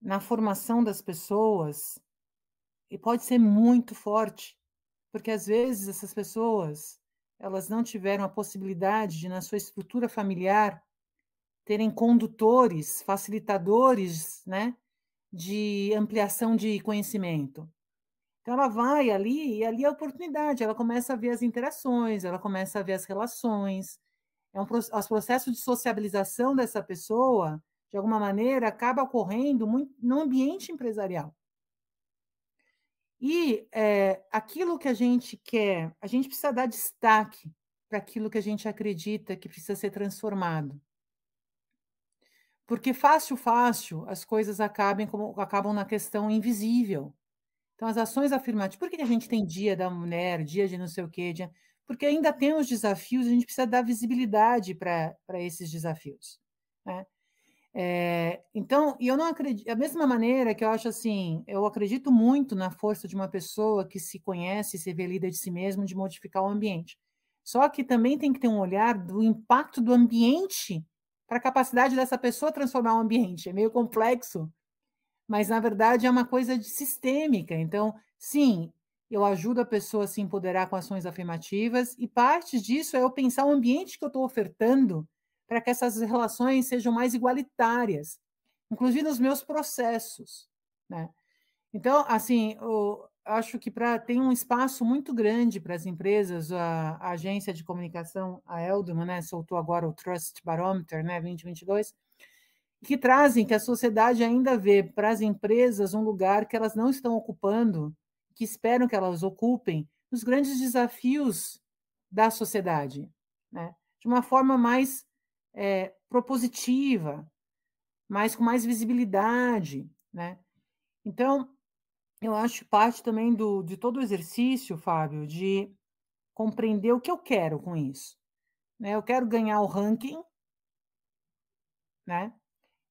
na formação das pessoas e pode ser muito forte, porque às vezes essas pessoas elas não tiveram a possibilidade de na sua estrutura familiar terem condutores, facilitadores, né, de ampliação de conhecimento. Então ela vai ali e ali é a oportunidade, ela começa a ver as interações, ela começa a ver as relações. É um os processos de sociabilização dessa pessoa, de alguma maneira, acaba ocorrendo muito, no ambiente empresarial. E é, aquilo que a gente quer, a gente precisa dar destaque para aquilo que a gente acredita que precisa ser transformado. Porque fácil, fácil, as coisas acabam, como, acabam na questão invisível. Então, as ações afirmativas. Por que a gente tem dia da mulher, dia de não sei o quê? Dia... Porque ainda temos desafios, a gente precisa dar visibilidade para esses desafios. Né? É, então, e eu não acredito. Da mesma maneira que eu acho assim, eu acredito muito na força de uma pessoa que se conhece, se vê lida de si mesmo, de modificar o ambiente. Só que também tem que ter um olhar do impacto do ambiente para a capacidade dessa pessoa transformar o ambiente. É meio complexo, mas na verdade é uma coisa sistêmica. Então, sim, eu ajudo a pessoa a se empoderar com ações afirmativas, e parte disso é eu pensar o ambiente que eu estou ofertando para que essas relações sejam mais igualitárias, inclusive nos meus processos. Né? Então, assim, o, acho que pra, tem um espaço muito grande para as empresas. A, a, agência de comunicação, a Eldman, né, soltou agora o Trust Barometer né, 2022, que trazem que a sociedade ainda vê para as empresas um lugar que elas não estão ocupando, que esperam que elas ocupem, os grandes desafios da sociedade, né, de uma forma mais é, propositiva, mais com mais visibilidade. Né? Então, eu acho parte também do, de todo o exercício, Fábio, de compreender o que eu quero com isso. Né? Eu quero ganhar o ranking, né?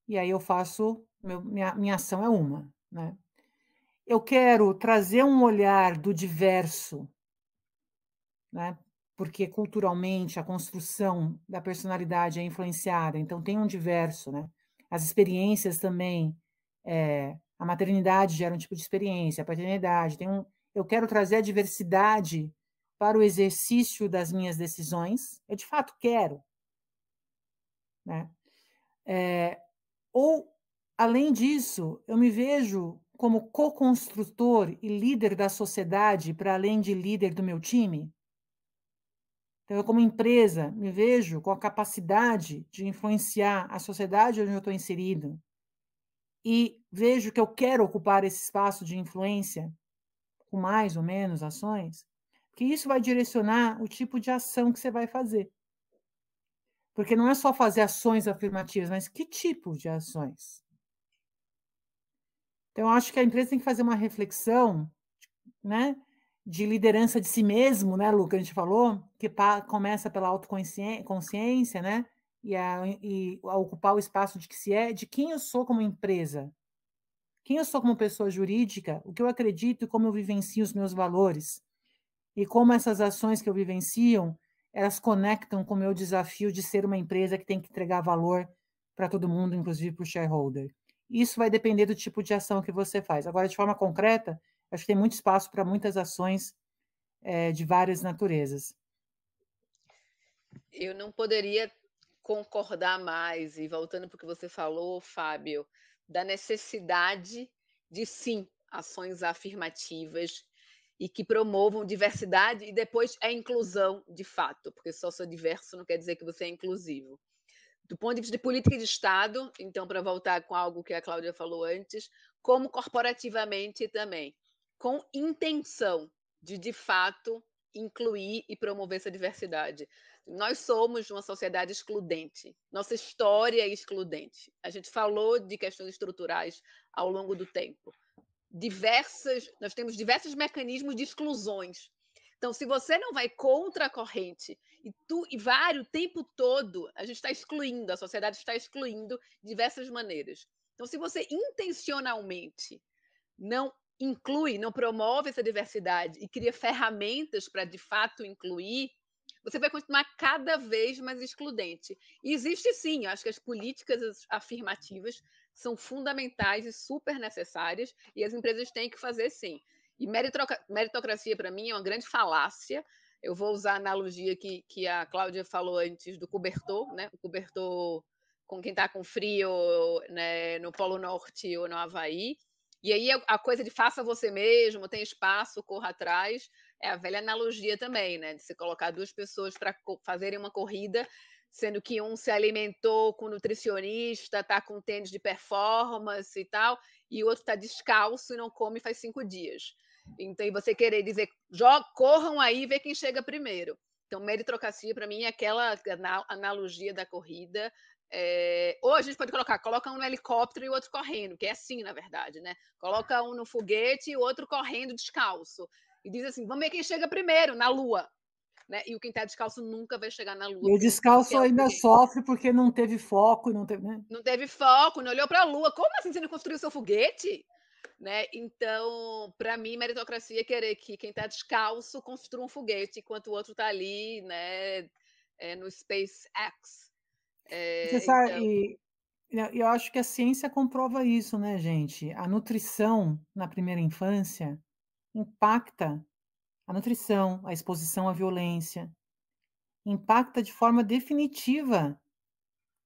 E aí eu faço, meu, minha, minha ação é uma, né? Eu quero trazer um olhar do diverso, né? Porque culturalmente a construção da personalidade é influenciada, então tem um diverso, né? As experiências também é, a maternidade gera um tipo de experiência, a paternidade tem um. Eu quero trazer a diversidade para o exercício das minhas decisões. Eu de fato quero, né? É, ou além disso, eu me vejo como co-construtor e líder da sociedade para além de líder do meu time. Então, eu, como empresa, me vejo com a capacidade de influenciar a sociedade onde eu estou inserido, e vejo que eu quero ocupar esse espaço de influência com mais ou menos ações, que isso vai direcionar o tipo de ação que você vai fazer. Porque não é só fazer ações afirmativas, mas que tipo de ações? Então, eu acho que a empresa tem que fazer uma reflexão né, de liderança de si mesmo, né, Luca? A gente falou, que começa pela autoconsciência, né? e a, e a ocupar o espaço de que se é, de quem eu sou como empresa, quem eu sou como pessoa jurídica, o que eu acredito e como eu vivencio os meus valores, e como essas ações que eu vivencio, elas conectam com o meu desafio de ser uma empresa que tem que entregar valor para todo mundo, inclusive para o shareholder. Isso vai depender do tipo de ação que você faz. Agora, de forma concreta, acho que tem muito espaço para muitas ações é, de várias naturezas. Eu não poderia concordar mais, e voltando para o que você falou, Fábio, da necessidade de sim ações afirmativas e que promovam diversidade e depois é inclusão de fato, porque só ser diverso não quer dizer que você é inclusivo. Do ponto de vista de política de Estado, então, para voltar com algo que a Cláudia falou antes, como corporativamente também, com intenção de, de fato, incluir e promover essa diversidade. Nós somos uma sociedade excludente, nossa história é excludente. A gente falou de questões estruturais ao longo do tempo. Diversas, nós temos diversos mecanismos de exclusões. Então, se você não vai contra a corrente e tu e vários o tempo todo, a gente está excluindo, a sociedade está excluindo de diversas maneiras. Então, se você intencionalmente não inclui, não promove essa diversidade e cria ferramentas para de fato incluir, você vai continuar cada vez mais excludente. E existe sim, acho que as políticas afirmativas são fundamentais e super necessárias, e as empresas têm que fazer sim. E meritocracia, para mim, é uma grande falácia. Eu vou usar a analogia que, que a Cláudia falou antes do cobertor, né? O cobertor com quem está com frio né, no Polo Norte ou no Havaí. E aí a coisa de faça você mesmo, tem espaço, corra atrás, é a velha analogia também, né? De se colocar duas pessoas para fazerem uma corrida, sendo que um se alimentou com nutricionista, tá com tênis de performance e tal, e o outro está descalço e não come faz cinco dias. Então, e você querer dizer, corram aí e vê quem chega primeiro. Então, meritocracia, para mim, é aquela analogia da corrida. É... Ou a gente pode colocar, coloca um no helicóptero e o outro correndo, que é assim, na verdade, né? Coloca um no foguete e o outro correndo descalço e diz assim: vamos ver quem chega primeiro na Lua. Né? E o quem está descalço nunca vai chegar na lua. E o descalço é ainda sofre porque não teve foco, não teve. Né? Não teve foco, não olhou para a lua. Como assim você não construiu seu foguete? Né? Então, para mim, meritocracia é querer que quem está descalço construa um foguete, enquanto o outro está ali, né, é, no SpaceX. É, você sabe, então... eu acho que a ciência comprova isso, né, gente? A nutrição na primeira infância impacta a nutrição, a exposição à violência, impacta de forma definitiva,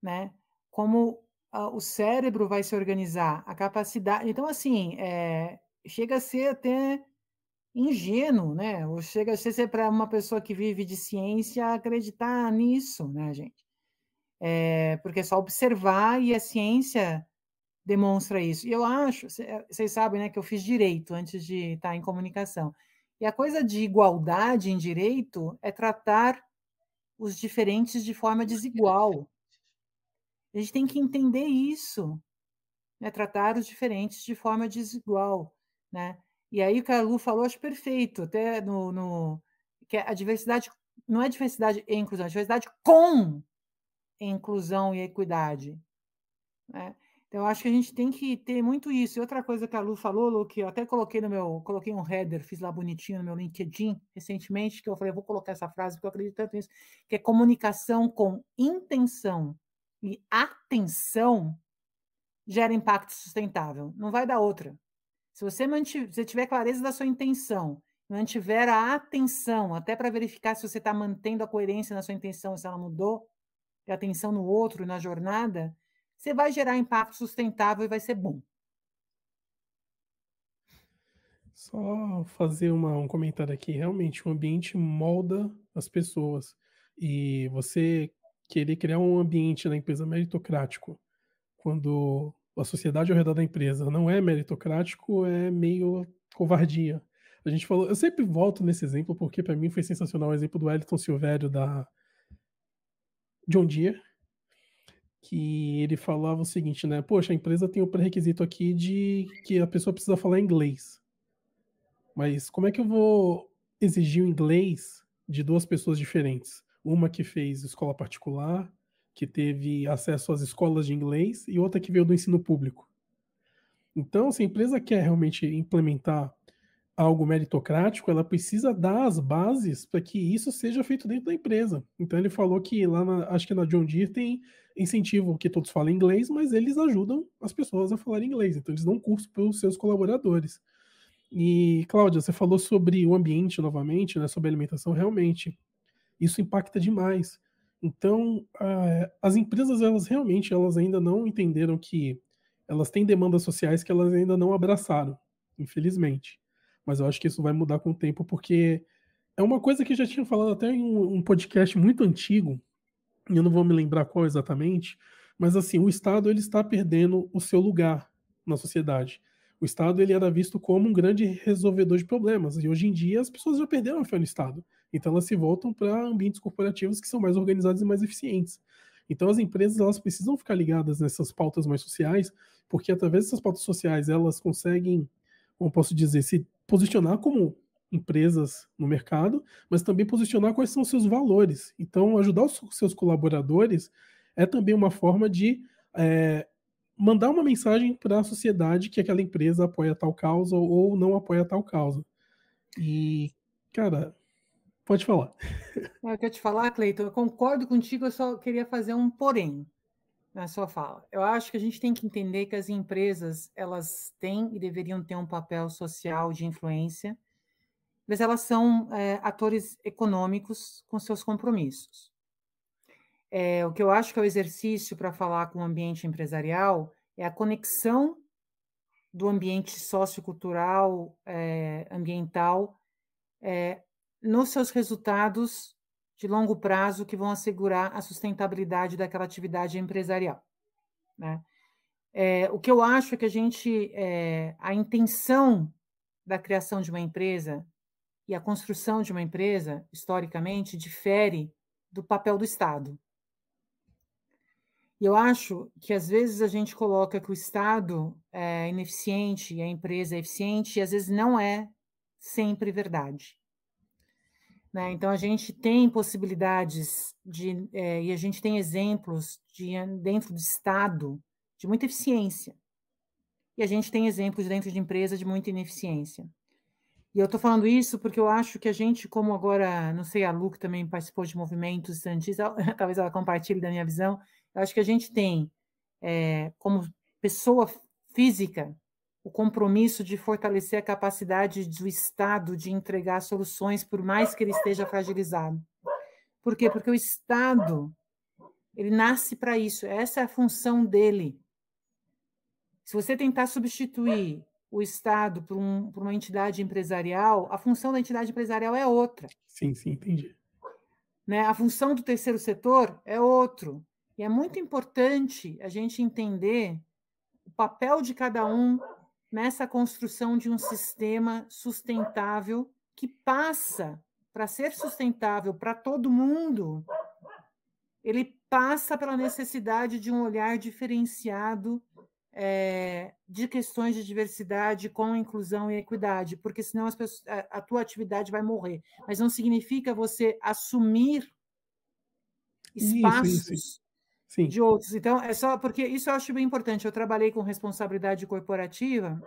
né? Como uh, o cérebro vai se organizar, a capacidade. Então, assim, é, chega a ser até ingênuo, né? Ou chega a ser para uma pessoa que vive de ciência acreditar nisso, né, gente? É, porque é só observar e a ciência demonstra isso. E eu acho, eh, vocês sabem, né, que eu fiz direito antes de estar em comunicação. E a coisa de igualdade em direito é tratar os diferentes de forma é desigual. A gente tem que entender isso, né? tratar os diferentes de forma desigual. Né? E aí o que a Lu falou, acho perfeito, até no, no que é a diversidade não é diversidade e inclusão, é diversidade com inclusão e equidade. Né? Então, eu acho que a gente tem que ter muito isso. E outra coisa que a Lu falou, Lu, que eu até coloquei no meu, coloquei um header, fiz lá bonitinho no meu LinkedIn recentemente, que eu falei, eu vou colocar essa frase, porque eu acredito tanto nisso, que é comunicação com intenção e atenção gera impacto sustentável. Não vai dar outra. Se você mantiver, se tiver clareza da sua intenção, mantiver a atenção, até para verificar se você está mantendo a coerência na sua intenção, se ela mudou, e atenção no outro, na jornada, você vai gerar impacto sustentável e vai ser bom. Só fazer uma, um comentário aqui. Realmente, o ambiente molda as pessoas. E você querer criar um ambiente na empresa meritocrático, quando a sociedade ao redor da empresa não é meritocrático, é meio covardia. A gente falou, eu sempre volto nesse exemplo porque para mim foi sensacional o exemplo do Elton Silvério da John Deere, que ele falava o seguinte, né? Poxa, a empresa tem o pré-requisito aqui de que a pessoa precisa falar inglês. Mas como é que eu vou exigir o inglês de duas pessoas diferentes? Uma que fez escola particular, que teve acesso às escolas de inglês, e outra que veio do ensino público. Então, se a empresa quer realmente implementar algo meritocrático, ela precisa dar as bases para que isso seja feito dentro da empresa. Então ele falou que lá na, acho que na John Deere tem Incentivo que todos falem inglês, mas eles ajudam as pessoas a falar inglês. Então, eles dão curso para os seus colaboradores. E, Cláudia, você falou sobre o ambiente novamente, né, sobre alimentação. Realmente, isso impacta demais. Então, uh, as empresas, elas realmente elas ainda não entenderam que elas têm demandas sociais que elas ainda não abraçaram, infelizmente. Mas eu acho que isso vai mudar com o tempo, porque é uma coisa que eu já tinha falado até em um, um podcast muito antigo, eu não vou me lembrar qual exatamente, mas assim, o Estado ele está perdendo o seu lugar na sociedade. O Estado ele era visto como um grande resolvedor de problemas, e hoje em dia as pessoas já perderam a fé no Estado. Então elas se voltam para ambientes corporativos que são mais organizados e mais eficientes. Então as empresas elas precisam ficar ligadas nessas pautas mais sociais, porque através dessas pautas sociais elas conseguem, como posso dizer, se posicionar como empresas no mercado, mas também posicionar quais são os seus valores. Então, ajudar os seus colaboradores é também uma forma de é, mandar uma mensagem para a sociedade que aquela empresa apoia tal causa ou não apoia tal causa. E, cara, pode falar. É eu quero te falar, Cleiton, eu concordo contigo, eu só queria fazer um porém na sua fala. Eu acho que a gente tem que entender que as empresas, elas têm e deveriam ter um papel social de influência, mas elas são é, atores econômicos com seus compromissos. É, o que eu acho que é o exercício para falar com o ambiente empresarial é a conexão do ambiente sociocultural, é, ambiental, é, nos seus resultados de longo prazo que vão assegurar a sustentabilidade daquela atividade empresarial. Né? É, o que eu acho é que a gente, é, a intenção da criação de uma empresa, e a construção de uma empresa, historicamente, difere do papel do Estado. E eu acho que às vezes a gente coloca que o Estado é ineficiente e a empresa é eficiente, e às vezes não é sempre verdade. Né? Então a gente tem possibilidades de, é, e a gente tem exemplos de, dentro do Estado de muita eficiência. E a gente tem exemplos dentro de empresa de muita ineficiência. E eu estou falando isso porque eu acho que a gente, como agora, não sei, a Lu que também participou de movimentos antes, talvez ela compartilhe da minha visão, eu acho que a gente tem, é, como pessoa física, o compromisso de fortalecer a capacidade do Estado de entregar soluções, por mais que ele esteja fragilizado. Por quê? Porque o Estado, ele nasce para isso, essa é a função dele. Se você tentar substituir o Estado para um, uma entidade empresarial, a função da entidade empresarial é outra. Sim, sim, entendi. Né? A função do terceiro setor é outro. E é muito importante a gente entender o papel de cada um nessa construção de um sistema sustentável que passa para ser sustentável para todo mundo, ele passa pela necessidade de um olhar diferenciado é, de questões de diversidade com inclusão e equidade, porque senão pessoas, a, a, tua atividade vai morrer. Mas não significa você assumir espaços isso, isso. Sim. de outros. Então, é só porque isso eu acho bem importante. Eu trabalhei com responsabilidade corporativa,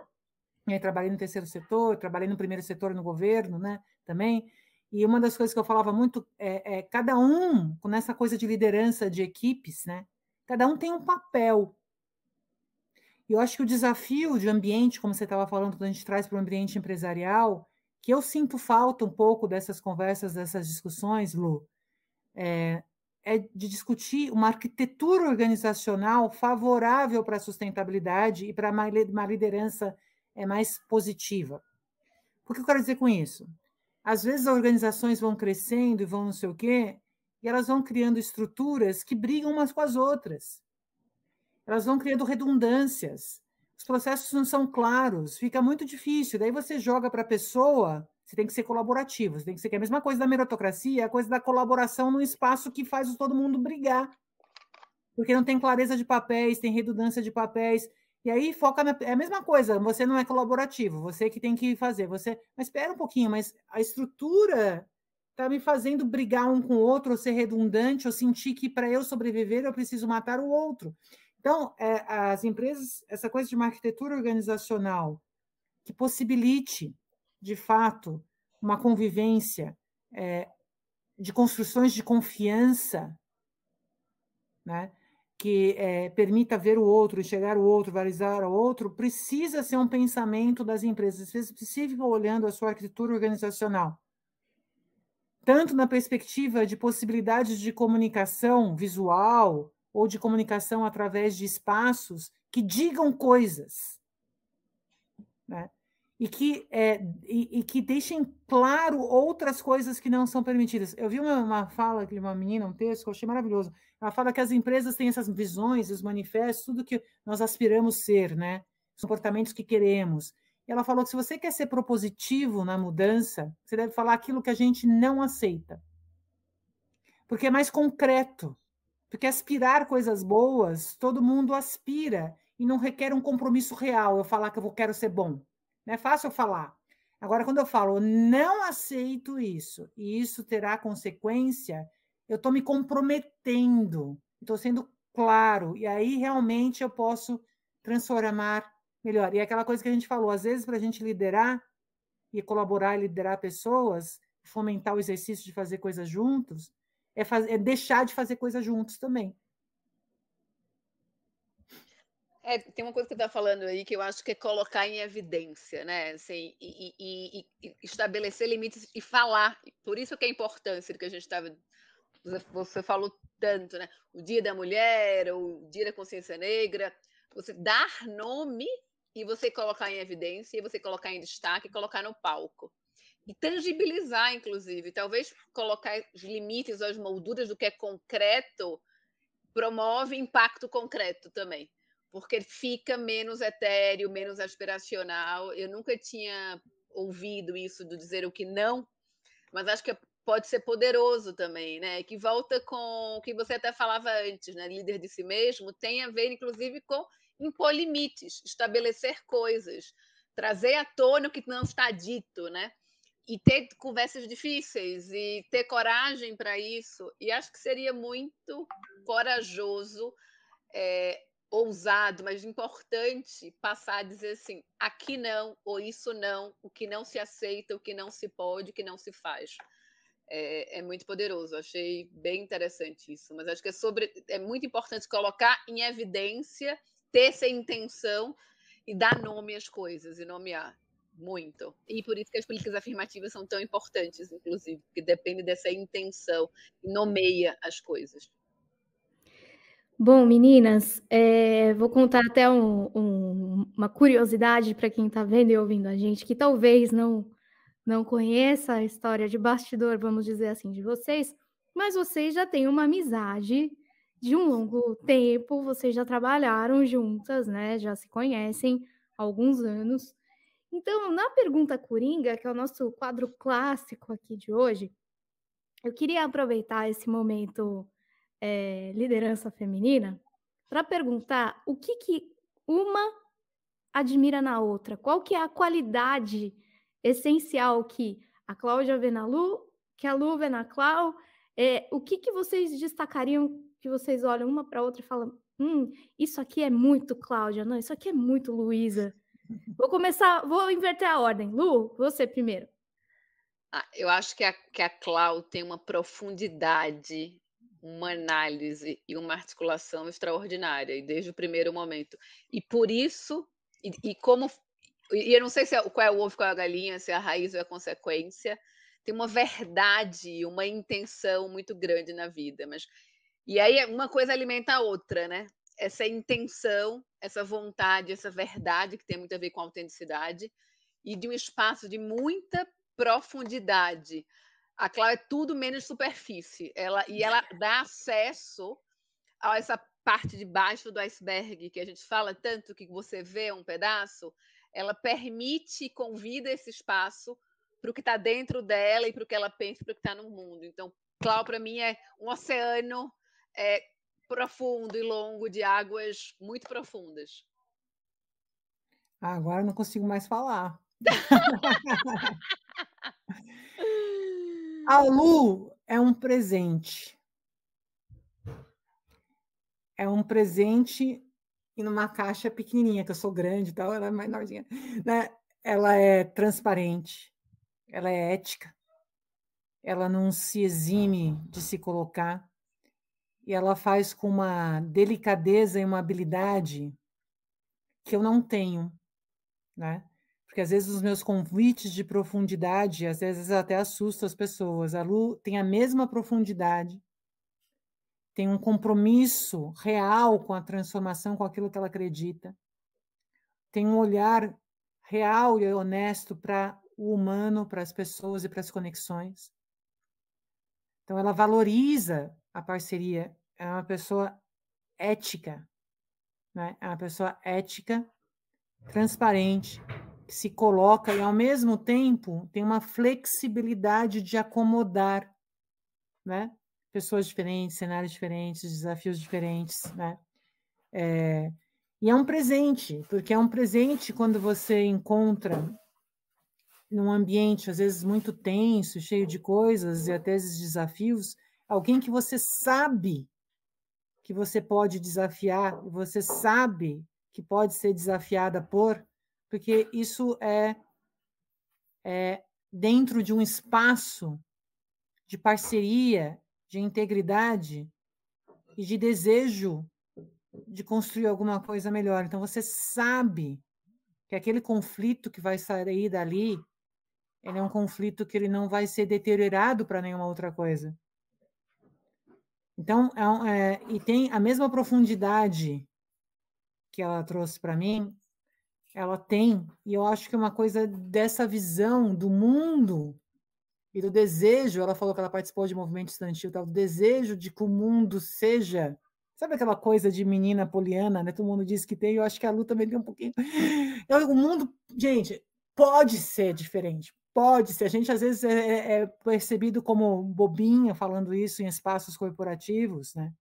né, trabalhei no terceiro setor, trabalhei no primeiro setor no governo, né? Também. E uma das coisas que eu falava muito é, é cada um, com essa coisa de liderança de equipes, né? Cada um tem um papel eu acho que o desafio de ambiente, como você estava falando, quando a gente traz para o ambiente empresarial, que eu sinto falta um pouco dessas conversas, dessas discussões, Lu, é, é de discutir uma arquitetura organizacional favorável para a sustentabilidade e para uma liderança é, mais positiva. O que eu quero dizer com isso? Às vezes as organizações vão crescendo e vão não sei o quê, e elas vão criando estruturas que brigam umas com as outras elas vão criando redundâncias, os processos não são claros, fica muito difícil. Daí você joga para a pessoa, você tem que ser colaborativo, você tem que ser que é a mesma coisa da meritocracia, é a coisa da colaboração num espaço que faz todo mundo brigar, porque não tem clareza de papéis, tem redundância de papéis. E aí foca na, é a mesma coisa, você não é colaborativo, você que tem que fazer, você, mas espera um pouquinho, mas a estrutura tá me fazendo brigar um com o outro, ou ser redundante, ou sentir que para eu sobreviver eu preciso matar o outro. Então, é, as empresas, essa coisa de uma arquitetura organizacional que possibilite, de fato, uma convivência é, de construções de confiança, né? que é, permita ver o outro, enxergar o outro, valorizar o outro, precisa ser um pensamento das empresas, específico olhando a sua arquitetura organizacional. Tanto na perspectiva de possibilidades de comunicação visual, ou de comunicação através de espaços que digam coisas. Né? E que, é, e, e, que deixem claro outras coisas que não são permitidas. Eu vi uma, uma fala de uma menina, um texto, que eu achei maravilhoso. Ela fala que as empresas têm essas visões, os manifestos, tudo que nós aspiramos ser, né? Os comportamentos que queremos. E ela falou que se você quer ser propositivo na mudança, você deve falar aquilo que a gente não aceita. Porque é mais concreto. Porque aspirar coisas boas, todo mundo aspira e não requer um compromisso real. Eu falar que eu quero ser bom. Não é fácil eu falar. Agora, quando eu falo, não aceito isso, e isso terá consequência, eu estou me comprometendo, estou sendo claro, e aí realmente eu posso transformar melhor. E é aquela coisa que a gente falou, às vezes, para a gente liderar e colaborar e liderar pessoas, fomentar o exercício de fazer coisas juntos, é, é deixar de fazer coisas juntos também. É, tem uma coisa que você está falando aí que eu acho que é colocar em evidência, né? Assim, e, e, e, estabelecer limites e falar. Por isso que é a importância do que a gente tá estava. Você falou tanto, né? O Dia da Mulher, o Dia da Consciência Negra. Você dar nome e você colocar em evidência, e você colocar em destaque, e colocar no palco e tangibilizar, inclusive, talvez colocar os limites ou as molduras do que é concreto promove impacto concreto também, porque fica menos etéreo, menos aspiracional. Eu nunca tinha ouvido isso do dizer o que não, mas acho que pode ser poderoso também, né? Que volta com o que você até falava antes, né? Líder de si mesmo tem a ver, inclusive, com impor limites, estabelecer coisas, trazer à tona o que não está dito, né? e ter conversas difíceis e ter coragem para isso. E acho que seria muito corajoso, é, ousado, mas importante passar a dizer assim: aqui não, ou isso não, o que não se aceita, o que não se pode, o que não se faz. É, é muito poderoso, achei bem interessante isso. Mas acho que é, sobre, é muito importante colocar em evidência, ter essa intenção e dar nome às coisas e nomear muito. E por isso que as políticas afirmativas são tão importantes, inclusive, que depende dessa intenção e nomeia as coisas. Bom, meninas, é, vou contar até um, um, uma curiosidade para quem está vendo e ouvindo a gente, que talvez não não conheça a história de bastidor, vamos dizer assim, de vocês, mas vocês já têm uma amizade de um longo tempo, vocês já trabalharam juntas, né? Já se conhecem há alguns anos. Então, na pergunta coringa, que é o nosso quadro clássico aqui de hoje, eu queria aproveitar esse momento é, liderança feminina para perguntar o que, que uma admira na outra, qual que é a qualidade essencial que a Cláudia vê na Lu, que a Lu vê na Clau, é, o que, que vocês destacariam que vocês olham uma para outra e falam, hum, isso aqui é muito Cláudia, não, isso aqui é muito Luísa. Vou começar, vou inverter a ordem. Lu, você primeiro. Ah, eu acho que a, que a Clau tem uma profundidade, uma análise e uma articulação extraordinária, e desde o primeiro momento. E por isso, e, e como. E eu não sei se é, qual é o ovo, qual é a galinha, se é a raiz ou é a consequência. Tem uma verdade, uma intenção muito grande na vida, mas e aí uma coisa alimenta a outra, né? Essa intenção essa vontade, essa verdade que tem muito a ver com a autenticidade e de um espaço de muita profundidade. A Cláudia é tudo menos superfície. Ela e ela dá acesso a essa parte de baixo do iceberg que a gente fala tanto que você vê um pedaço, ela permite e convida esse espaço para o que está dentro dela e para o que ela pensa, para o que está no mundo. Então, Cláudia para mim é um oceano é, profundo e longo de águas muito profundas. Ah, agora não consigo mais falar. A Lu é um presente. É um presente e numa caixa pequenininha, que eu sou grande e tal, ela é menorzinha. Né? Ela é transparente, ela é ética, ela não se exime de se colocar e ela faz com uma delicadeza e uma habilidade que eu não tenho, né? Porque às vezes os meus convites de profundidade, às vezes até assusta as pessoas. A Lu tem a mesma profundidade, tem um compromisso real com a transformação, com aquilo que ela acredita, tem um olhar real e honesto para o humano, para as pessoas e para as conexões. Então ela valoriza a parceria. É uma pessoa ética, né? É uma pessoa ética, transparente, que se coloca e ao mesmo tempo tem uma flexibilidade de acomodar, né? Pessoas diferentes, cenários diferentes, desafios diferentes, né? É, e é um presente, porque é um presente quando você encontra num ambiente às vezes muito tenso, cheio de coisas e até esses desafios, alguém que você sabe que você pode desafiar, você sabe que pode ser desafiada por, porque isso é, é dentro de um espaço de parceria, de integridade e de desejo de construir alguma coisa melhor. Então você sabe que aquele conflito que vai sair dali, ele é um conflito que ele não vai ser deteriorado para nenhuma outra coisa. Então, é, é, e tem a mesma profundidade que ela trouxe para mim, ela tem, e eu acho que é uma coisa dessa visão do mundo e do desejo, ela falou que ela participou de movimento estudantil, tal, do desejo de que o mundo seja. Sabe aquela coisa de menina poliana, né? Todo mundo diz que tem, eu acho que a Lu também tem um pouquinho. Eu, o mundo, gente, pode ser diferente, Pode ser. A gente às vezes é, é, é, percebido como bobinha falando isso em espaços corporativos, né?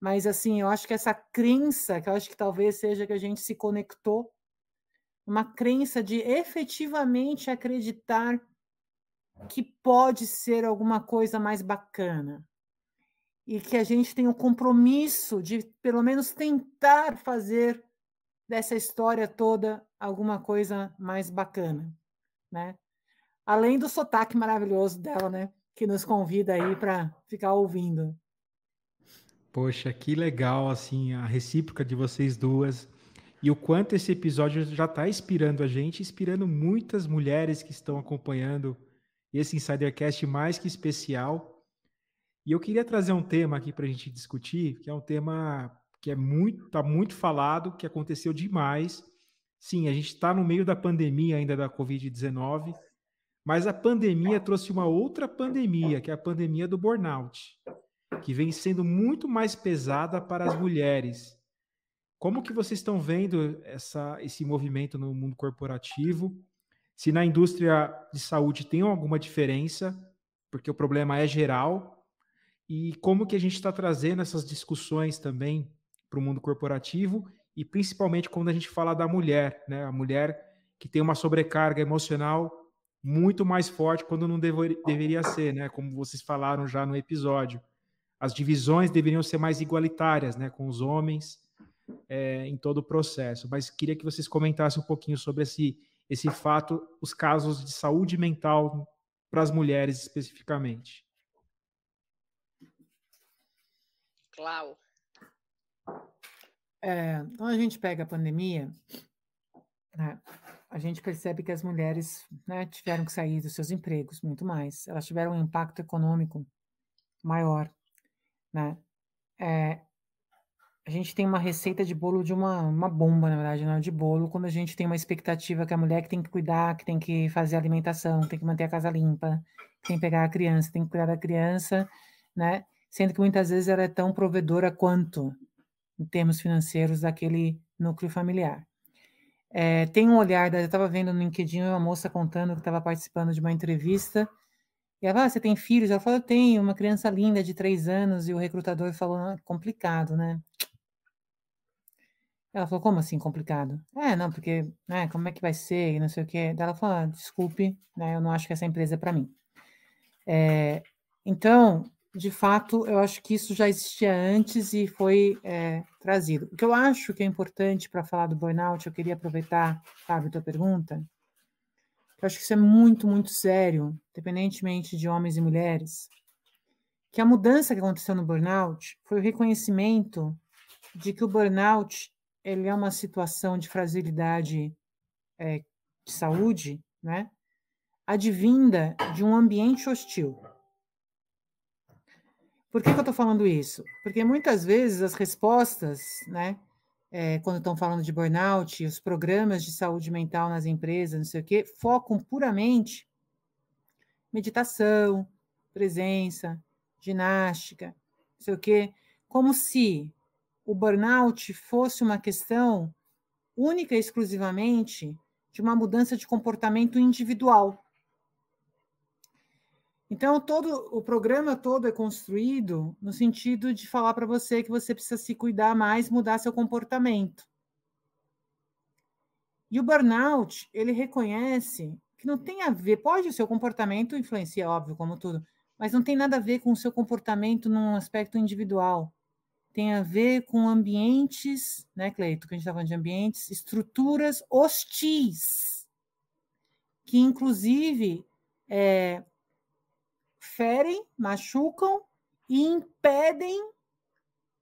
Mas assim, eu acho que essa crença, que eu acho que talvez seja que a gente se conectou, uma crença de efetivamente acreditar que pode ser alguma coisa mais bacana. E que a gente tem o um compromisso de pelo menos tentar fazer dessa história toda alguma coisa mais bacana né? Além do sotaque maravilhoso dela, né? Que nos convida aí para ficar ouvindo. Poxa, que legal, assim, a recíproca de vocês duas. E o quanto esse episódio já está inspirando a gente, inspirando muitas mulheres que estão acompanhando esse Insidercast mais que especial. E eu queria trazer um tema aqui para a gente discutir, que é um tema que é muito, tá muito falado, que aconteceu demais, Sim, a gente está no meio da pandemia ainda da Covid-19, mas a pandemia trouxe uma outra pandemia, que é a pandemia do burnout, que vem sendo muito mais pesada para as mulheres. Como que vocês estão vendo essa, esse movimento no mundo corporativo? Se na indústria de saúde tem alguma diferença, porque o problema é geral, e como que a gente está trazendo essas discussões também para o mundo corporativo e principalmente quando a gente fala da mulher, né? A mulher que tem uma sobrecarga emocional muito mais forte quando não deveria ser, né? Como vocês falaram já no episódio. As divisões deveriam ser mais igualitárias, né? Com os homens é, em todo o processo. Mas queria que vocês comentassem um pouquinho sobre esse, esse fato, os casos de saúde mental para as mulheres especificamente. Cláudio é, quando então a gente pega a pandemia, né, a gente percebe que as mulheres né, tiveram que sair dos seus empregos muito mais. Elas tiveram um impacto econômico maior. Né? É, a gente tem uma receita de bolo de uma, uma bomba, na verdade, não é de bolo, quando a gente tem uma expectativa que a mulher que tem que cuidar, que tem que fazer a alimentação, tem que manter a casa limpa, tem que pegar a criança, tem que cuidar da criança, né? Sendo que muitas vezes ela é tão provedora quanto, em termos financeiros daquele núcleo familiar. É, tem um olhar, eu estava vendo no LinkedIn uma moça contando que estava participando de uma entrevista, e ela, ah, você tem filhos? Ela falou, eu tenho uma criança linda de três anos, e o recrutador falou, ah, complicado, né? Ela falou, como assim complicado? É, não, porque, né, como é que vai ser e não sei o quê. ela falou, ah, desculpe, né, eu não acho que essa empresa é para mim. É, então, de fato, eu acho que isso já existia antes e foi é, trazido. O que eu acho que é importante para falar do burnout, eu queria aproveitar, Fábio, tua pergunta, eu acho que isso é muito, muito sério, independentemente de homens e mulheres, que a mudança que aconteceu no burnout foi o reconhecimento de que o burnout ele é uma situação de fragilidade é, de saúde, né? Advinda de um ambiente hostil. Por que, que eu estou falando isso? Porque muitas vezes as respostas, né, é, quando estão falando de burnout, os programas de saúde mental nas empresas, não sei o quê, focam puramente meditação, presença, ginástica, não sei o quê, como se o burnout fosse uma questão única e exclusivamente de uma mudança de comportamento individual. Então, todo o programa todo é construído no sentido de falar para você que você precisa se cuidar mais, mudar seu comportamento. E o burnout, ele reconhece que não tem a ver, pode o seu comportamento influencia, óbvio, como tudo, mas não tem nada a ver com o seu comportamento num aspecto individual. Tem a ver com ambientes, né, Cleito, que a gente está falando de ambientes, estruturas hostis, que inclusive é, ferem, machucam e impedem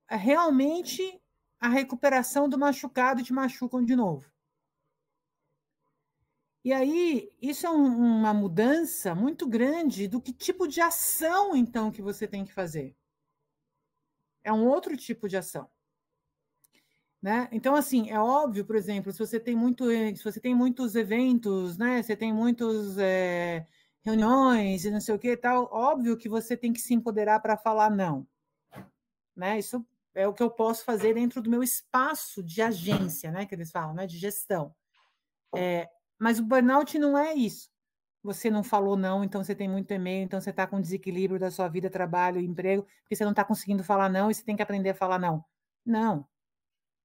eh, realmente a recuperação do machucado e te machucam de novo. E aí, isso é um, uma mudança muito grande do que tipo de ação, então, que você tem que fazer. É um outro tipo de ação. Né? Então, assim, é óbvio, por exemplo, se você tem, muito, eh, se você tem muitos eventos, né? você tem muitos é, reuniões e não sei o que e tal, óbvio que você tem que se empoderar para falar não. Né? Isso é o que eu posso fazer dentro do meu espaço de agência, né? Que eles falam, né? De gestão. É, mas o burnout não é isso. Você não falou não, então você tem muito e-mail, então você está com desequilíbrio da sua vida, trabalho, emprego, porque você não está conseguindo falar não e você tem que aprender a falar não. Não.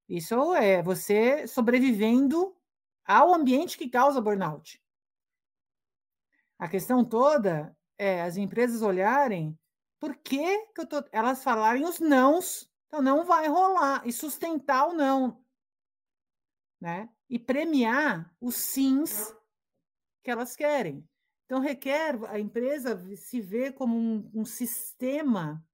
Isso é você sobrevivendo ao ambiente que causa burnout. A questão toda é as empresas olharem por que, que eu tô, elas falarem os nãos. Então, não vai rolar. E sustentar o não. Né? E premiar os sims que elas querem. Então, requer a empresa se ver como um, um sistema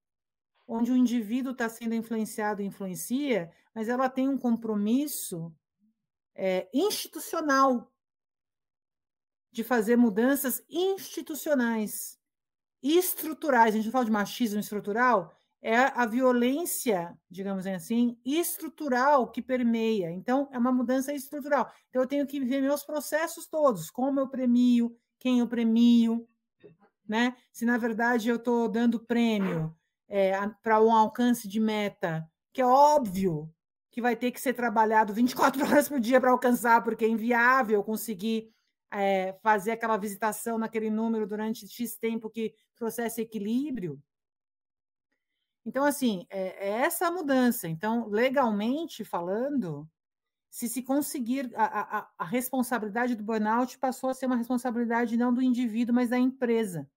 onde o indivíduo está sendo influenciado e influencia, mas ela tem um compromisso é, institucional de fazer mudanças institucionais, estruturais. A gente não fala de machismo estrutural, é a violência, digamos assim, estrutural que permeia. Então, é uma mudança estrutural. Então, eu tenho que ver meus processos todos, como eu premio, quem eu premio, né? Se na verdade eu estou dando prêmio é, para um alcance de meta, que é óbvio que vai ter que ser trabalhado 24 horas por dia para alcançar, porque é inviável conseguir é, fazer aquela visitação naquele número durante X tempo que trouxesse equilíbrio. Então, assim, é, é essa a mudança. Então, legalmente falando, se se conseguir, a, a, a, responsabilidade do burnout passou a ser uma responsabilidade não do indivíduo, mas da empresa.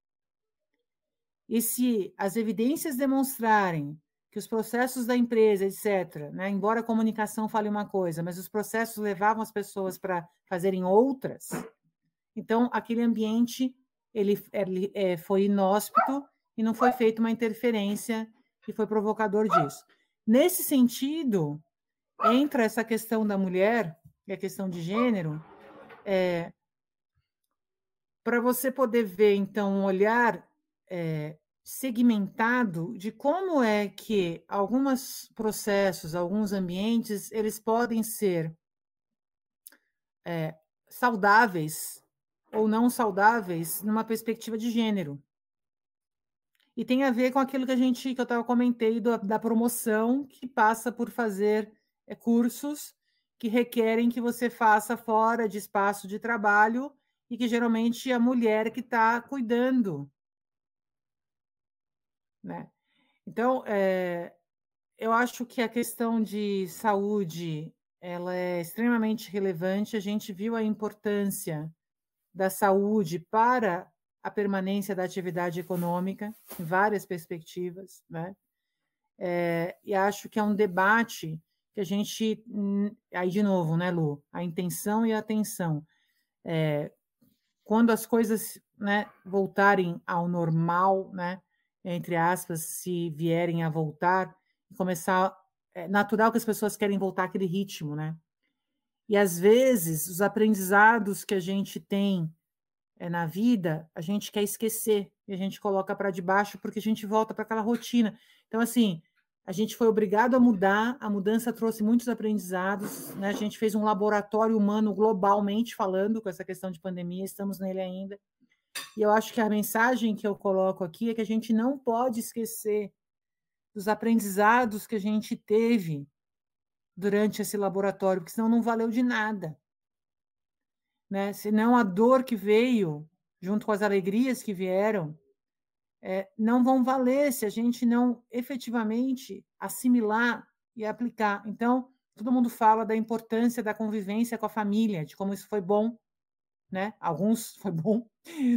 E se as evidências demonstrarem que os processos da empresa, etc., né, embora a comunicação fale uma coisa, mas os processos levavam as pessoas para fazerem outras, então, aquele ambiente ele, ele é, foi inóspito e não foi feita uma interferência que foi provocador disso. Nesse sentido, entra essa questão da mulher e a é questão de gênero, é, para você poder ver, então, um olhar é, segmentado de como é que alguns processos, alguns ambientes, eles podem ser é, saudáveis ou não saudáveis numa perspectiva de gênero. E tem a ver com aquilo que a gente que eu estava comentei do, da promoção que passa por fazer é, cursos que requerem que você faça fora de espaço de trabalho e que geralmente é a mulher que está cuidando, né? Então, é, eu acho que a questão de saúde ela é extremamente relevante. A gente viu a importância da saúde para a permanência da atividade econômica, em várias perspectivas, né? É, e acho que é um debate que a gente. Hum, aí, de novo, né, Lu? A intenção e a atenção. É, quando as coisas né, voltarem ao normal, né, entre aspas, se vierem a voltar, começar. É natural que as pessoas querem voltar àquele ritmo, né? E às vezes os aprendizados que a gente tem é, na vida, a gente quer esquecer e a gente coloca para debaixo porque a gente volta para aquela rotina. Então, assim, a gente foi obrigado a mudar, a mudança trouxe muitos aprendizados, né? a gente fez um laboratório humano globalmente falando com essa questão de pandemia, estamos nele ainda. E eu acho que a mensagem que eu coloco aqui é que a gente não pode esquecer dos aprendizados que a gente teve durante esse laboratório, porque senão não valeu de nada. Né? Senão a dor que veio, junto com as alegrias que vieram, é, não vão valer se a gente não efetivamente assimilar e aplicar. Então, todo mundo fala da importância da convivência com a família, de como isso foi bom, né? Alguns foi bom,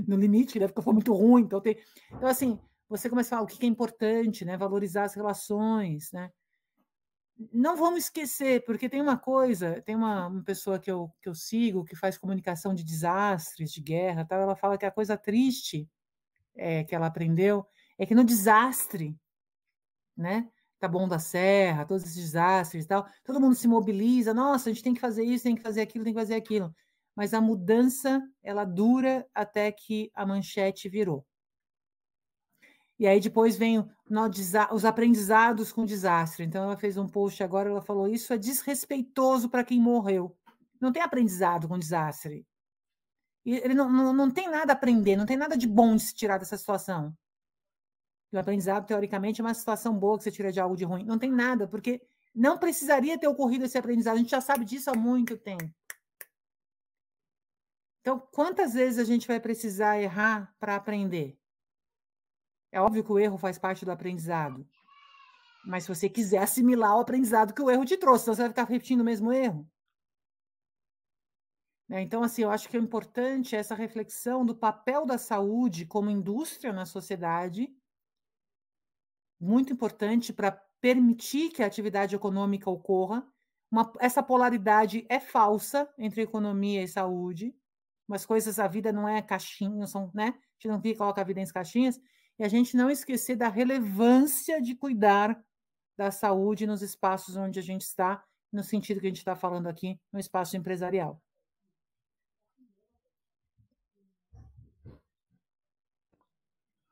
no limite, deve né? foi muito ruim. Então, tem... então assim, você começa a falar o que é importante, né? Valorizar as relações, né? não vamos esquecer, porque tem uma coisa, tem uma, uma, pessoa que eu, que eu sigo que faz comunicação de desastres, de guerra, tal, ela fala que a coisa triste é, que ela aprendeu é que no desastre, né? Tá bom da Serra, todos esses desastres e tal, todo mundo se mobiliza, nossa, a gente tem que fazer isso, tem que fazer aquilo, tem que fazer aquilo. Mas a mudança, ela dura até que a manchete virou. E aí depois vem os aprendizados com desastre. Então ela fez um post agora, ela falou: isso é desrespeitoso para quem morreu. Não tem aprendizado com desastre. ele não, não, não tem nada a aprender, não tem nada de bom de se tirar dessa situação. E o aprendizado, teoricamente, é uma situação boa que você tira de algo de ruim. Não tem nada, porque não precisaria ter ocorrido esse aprendizado. A gente já sabe disso há muito tempo. Então, quantas vezes a gente vai precisar errar para aprender? É óbvio que o erro faz parte do aprendizado. Mas se você quiser assimilar o aprendizado que o erro te trouxe, você vai ficar repetindo o mesmo erro. Né, então, assim, eu acho que é importante essa reflexão do papel da saúde como indústria na sociedade, muito importante para permitir que a atividade econômica ocorra. Uma, essa polaridade é falsa entre economia e saúde. mas coisas, a vida não é caixinha, são, né? A gente não fica, coloca a vida em caixinhas e a gente não esquecer da relevância de cuidar da saúde nos espaços onde a gente está, no sentido que a gente está falando aqui, no espaço empresarial.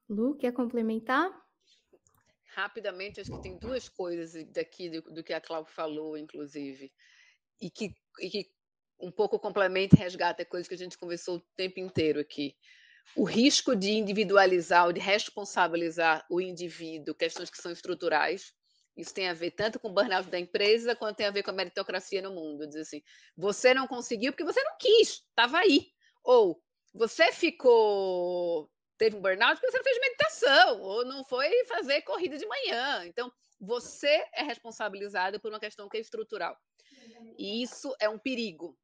Lu, quer complementar? Rapidamente, acho que tem duas coisas daqui do, do que a Cláudia falou, inclusive, e que, e que um pouco complementa e resgata coisas que a gente conversou o tempo inteiro aqui o risco de individualizar ou de responsabilizar o indivíduo, questões que são estruturais. Isso tem a ver tanto com o burnout da empresa quanto tem a ver com a meritocracia no mundo. Diz assim, você não conseguiu porque você não quis, estava aí. Ou você ficou teve um burnout porque você não fez meditação ou não foi fazer corrida de manhã. Então, você é responsabilizado por uma questão que é estrutural. E isso é um perigo,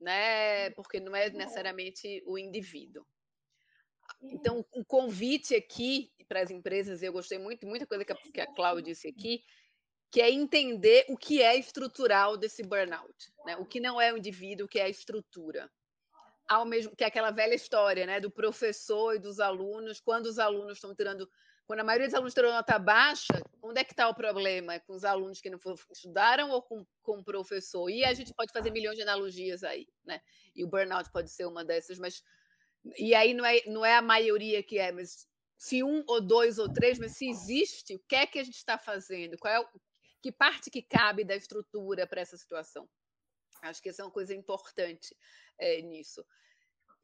né? Porque não é, é. necessariamente o indivíduo. Então, uhum. o um convite aqui para as empresas, eu gostei muito, muita coisa que a, Cláudia uhum. disse aqui, que é entender o que é estrutural desse burnout, né? O que não é o indivíduo, o que é a estrutura. Ao mesmo que é aquela velha história, né, do professor e dos alunos, quando os alunos estão tirando, quando a maioria dos alunos tirou nota baixa, onde é que está o problema? É com os alunos que não estudaram ou com, com o professor? E a gente pode fazer milhões de analogias aí, né? E o burnout pode ser uma dessas, mas e aí não é, não é a maioria que é, mas se um ou dois ou três, mas se existe, o que é que a gente está fazendo? Qual é o, que parte que cabe da estrutura para essa situação? Acho que essa é uma coisa importante é, nisso.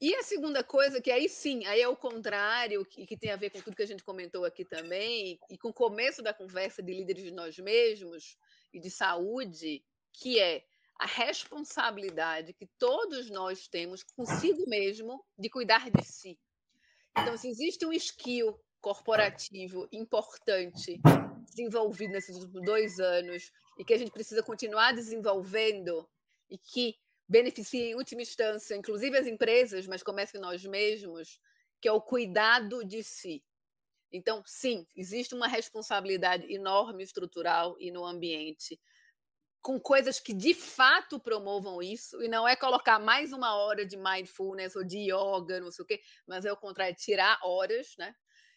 E a segunda coisa, que aí sim, aí é o contrário, e que tem a ver com tudo que a gente comentou aqui também, e com o começo da conversa de líderes de nós mesmos e de saúde, que é a responsabilidade que todos nós temos consigo mesmo de cuidar de si. Então, se existe um skill corporativo importante desenvolvido nesses últimos dois anos e que a gente precisa continuar desenvolvendo e que beneficie em última instância, inclusive as empresas, mas comece nós mesmos, que é o cuidado de si. Então, sim, existe uma responsabilidade enorme estrutural e no ambiente com coisas que de fato promovam isso, e não é colocar mais uma hora de mindfulness ou de yoga, não sei o quê, mas é ao contrário, é tirar horas, né?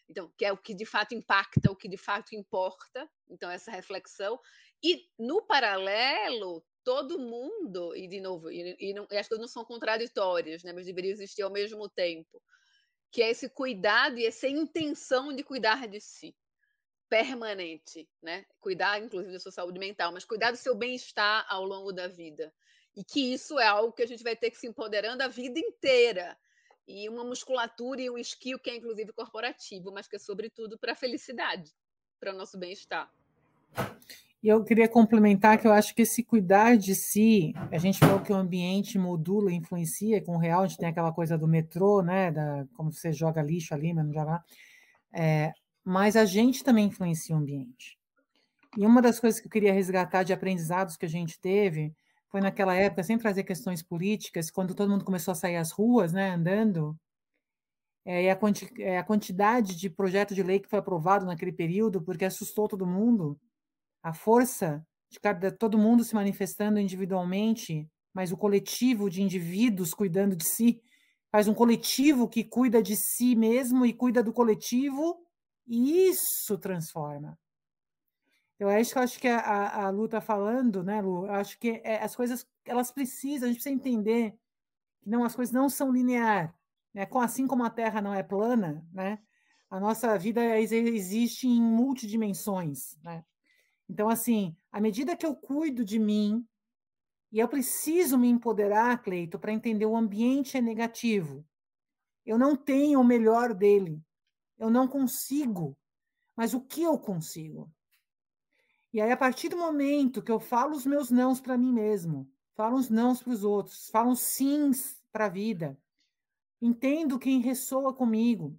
Então, que é o que de fato impacta, o que de fato importa. Então, essa reflexão. E, no paralelo, todo mundo, e de novo, e, e, não, e as coisas não são contraditórias, né? mas deveriam existir ao mesmo tempo, que é esse cuidado e essa intenção de cuidar de si permanente, né? Cuidar, inclusive, da sua saúde mental, mas cuidar do seu bem-estar ao longo da vida. E que isso é algo que a gente vai ter que se empoderando a vida inteira. E uma musculatura e um skill que é, inclusive, corporativo, mas que é, sobretudo, para a felicidade, para o nosso bem-estar. E eu queria complementar que eu acho que esse cuidar de si, a gente falou que o ambiente modula, influencia, com o real, a gente tem aquela coisa do metrô, né? Da, como você joga lixo ali, mas não joga lá. É, mas a gente também influencia o ambiente. E uma das coisas que eu queria resgatar de aprendizados que a gente teve foi naquela época, sem trazer questões políticas, quando todo mundo começou a sair às ruas, né, andando, é, e a, quanti é, a quantidade de projeto de lei que foi aprovado naquele período, porque assustou todo mundo, a força de cada, todo mundo se manifestando individualmente, mas o coletivo de indivíduos cuidando de si, faz um coletivo que cuida de si mesmo e cuida do coletivo e isso transforma. Então, é eu acho que acho que a, a, Lu tá falando, né, Lu? Eu acho que é, as coisas elas precisam, a gente precisa entender que não as coisas não são linear, né? Assim como a Terra não é plana, né? A nossa vida existe em multidimensões, né? Então assim, à medida que eu cuido de mim e eu preciso me empoderar, Cleito, para entender o ambiente é negativo. Eu não tenho o melhor dele. Eu não consigo. Mas o que eu consigo? E aí, a partir do momento que eu falo os meus nãos para mim mesmo, falo os nãos para os outros, falo os sims para a vida, entendo quem ressoa comigo,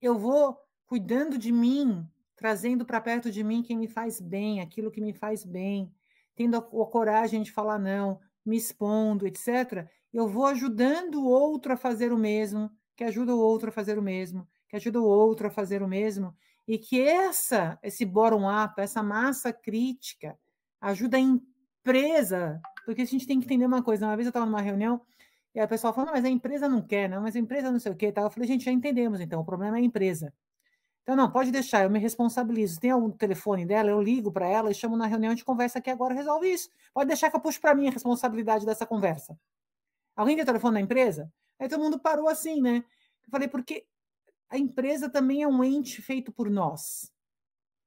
eu vou cuidando de mim, trazendo para perto de mim quem me faz bem, aquilo que me faz bem, tendo a, a coragem de falar não, me expondo, etc. Eu vou ajudando o outro a fazer o mesmo, que ajuda o outro a fazer o mesmo, que ajuda o outro a fazer o mesmo, e que essa, esse bottom-up, essa massa crítica, ajuda a empresa, porque a gente tem que entender uma coisa. Uma vez eu estava numa reunião e a pessoa falou, mas a empresa não quer, né mas a empresa não sei o que tal. Eu falei, gente, já entendemos, então, o problema é a empresa. Então, não, pode deixar, eu me responsabilizo. Tem algum telefone dela, eu ligo para ela e chamo na reunião, a gente conversa aqui agora, resolve isso. Pode deixar que eu puxo para mim a responsabilidade dessa conversa. Alguém tem telefone na empresa? Aí todo mundo parou assim, né? Eu falei, porque a empresa também é um ente feito por nós.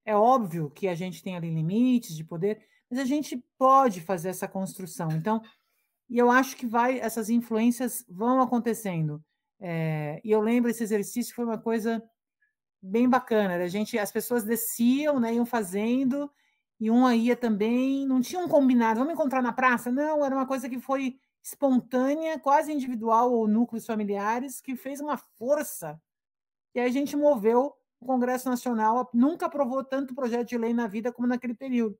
É óbvio que a gente tem ali limites de poder, mas a gente pode fazer essa construção. Então, e eu acho que vai, essas influências vão acontecendo. É, e eu lembro esse exercício foi uma coisa bem bacana. A gente, as pessoas desciam, né, iam fazendo e um ia também. Não tinha um combinado. Vamos encontrar na praça? Não, era uma coisa que foi espontânea, quase individual ou núcleos familiares, que fez uma força e aí a gente moveu o Congresso Nacional, nunca aprovou tanto projeto de lei na vida como naquele período.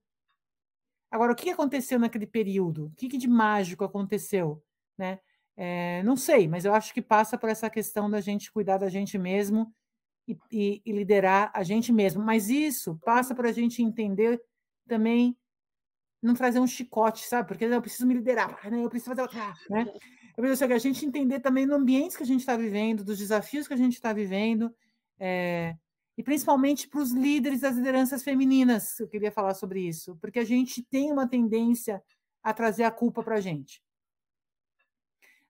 Agora, o que aconteceu naquele período? O que, que de mágico aconteceu? Né? É, não sei, mas eu acho que passa por essa questão da gente cuidar da gente mesmo e, e, e liderar a gente mesmo. Mas isso passa para a gente entender também não trazer um chicote, sabe? Porque eu preciso me liderar, né? eu preciso fazer outra, né? Eu preciso que a gente entender também no ambiente que a gente está vivendo, dos desafios que a gente está vivendo, é... e principalmente para os líderes das lideranças femininas, eu queria falar sobre isso, porque a gente tem uma tendência a trazer a culpa para a gente.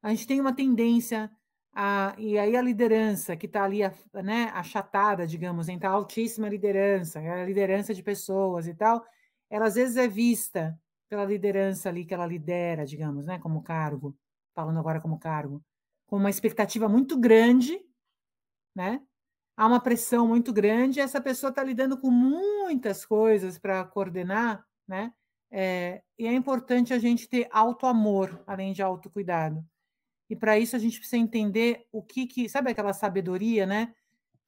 A gente tem uma tendência a, e aí a liderança que está ali, né, achatada, digamos, entre a altíssima liderança, a liderança de pessoas e tal, ela às vezes é vista pela liderança ali que ela lidera, digamos, né, como cargo, falando agora como cargo, com uma expectativa muito grande, né? Há uma pressão muito grande, essa pessoa está lidando com muitas coisas para coordenar, né? É, e é importante a gente ter alto amor, além de autocuidado. E para isso a gente precisa entender o que que, sabe aquela sabedoria, né?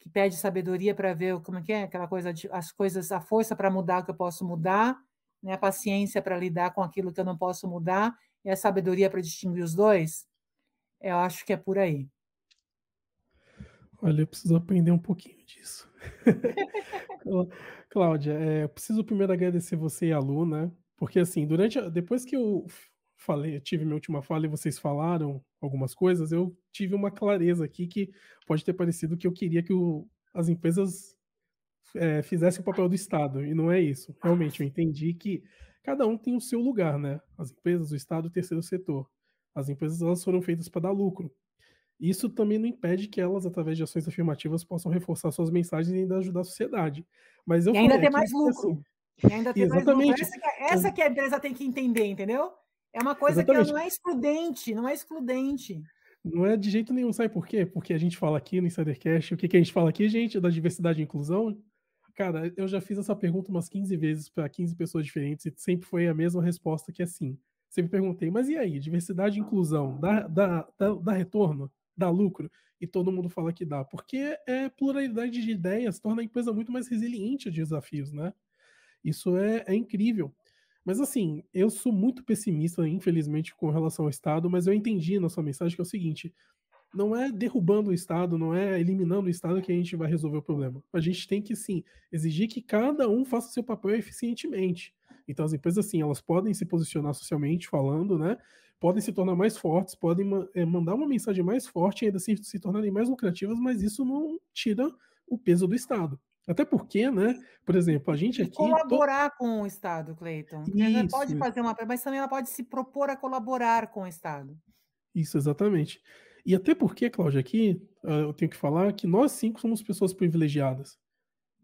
que pede sabedoria para ver como é que é aquela coisa de, as coisas a força para mudar o que eu posso mudar né a paciência para lidar com aquilo que eu não posso mudar e a sabedoria para distinguir os dois eu acho que é por aí olha eu preciso aprender um pouquinho disso Cláudia é, eu preciso primeiro agradecer você e a Lu né porque assim durante depois que eu falei, tive minha última fala e vocês falaram algumas coisas, eu tive uma clareza aqui que pode ter parecido que eu queria que o, as empresas é, fizessem o papel do Estado, e não é isso. Realmente, eu entendi que cada um tem o seu lugar, né? As empresas, o Estado, o terceiro setor. As empresas elas foram feitas para dar lucro. Isso também não impede que elas, através de ações afirmativas, possam reforçar suas mensagens e ainda ajudar a sociedade. Mas eu e ainda falei, tem mais lucro. Assim, e ainda tem Exatamente. mais lucro. Essa que, é, essa que a empresa tem que entender, entendeu? É uma coisa Exatamente. que não é excludente, não é excludente. Não é de jeito nenhum, sabe por quê? Porque a gente fala aqui no Insidercast, o que, que a gente fala aqui, gente, da diversidade e inclusão. Cara, eu já fiz essa pergunta umas 15 vezes para 15 pessoas diferentes e sempre foi a mesma resposta que é sim. Sempre perguntei, mas e aí, diversidade e inclusão, dá, dá, dá, dá retorno? Dá lucro? E todo mundo fala que dá. Porque é pluralidade de ideias torna a empresa muito mais resiliente a desafios, né? Isso é, é incrível. Mas assim, eu sou muito pessimista, infelizmente, com relação ao Estado, mas eu entendi na sua mensagem que é o seguinte: não é derrubando o Estado, não é eliminando o Estado que a gente vai resolver o problema. A gente tem que, sim, exigir que cada um faça o seu papel eficientemente. Então, as empresas, assim, elas podem se posicionar socialmente falando, né? Podem se tornar mais fortes, podem é, mandar uma mensagem mais forte e ainda assim se tornarem mais lucrativas, mas isso não tira o peso do Estado. Até porque, né? Por exemplo, a gente aqui. Colaborar com o Estado, Cleiton. Ela pode fazer uma. Mas também ela pode se propor a colaborar com o Estado. Isso, exatamente. E até porque, Cláudia, aqui ah, eu tenho que falar que nós cinco somos pessoas privilegiadas.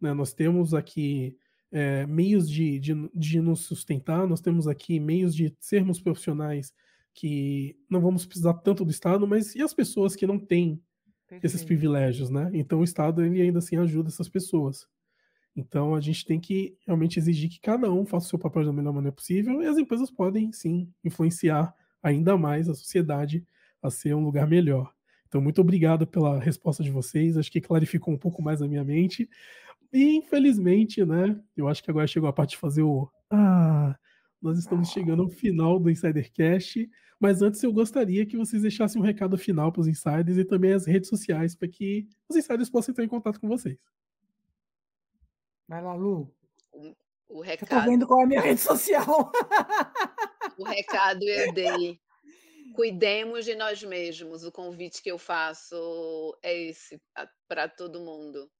Né? Nós temos aqui é, meios de, de, de nos sustentar, nós temos aqui meios de sermos profissionais que não vamos precisar tanto do Estado, mas e as pessoas que não têm Perfeito. esses privilégios, né? Então o Estado ele ainda assim ajuda essas pessoas. Então a gente tem que realmente exigir que cada um faça o seu papel da melhor maneira possível e as empresas podem sim influenciar ainda mais a sociedade a ser um lugar melhor. Então muito obrigado pela resposta de vocês, acho que clarificou um pouco mais a minha mente. E infelizmente, né, eu acho que agora chegou a parte de fazer o ah, nós estamos ah. chegando ao final do Insidercast, mas antes eu gostaria que vocês deixassem um recado final para os insiders e também as redes sociais para que os insiders possam entrar em contato com vocês. Vai lá, Lu. O, recado. Eu tô vendo qual é a minha rede social. O recado eu dei. Cuidemos de nós mesmos. O convite que eu faço é esse para todo mundo.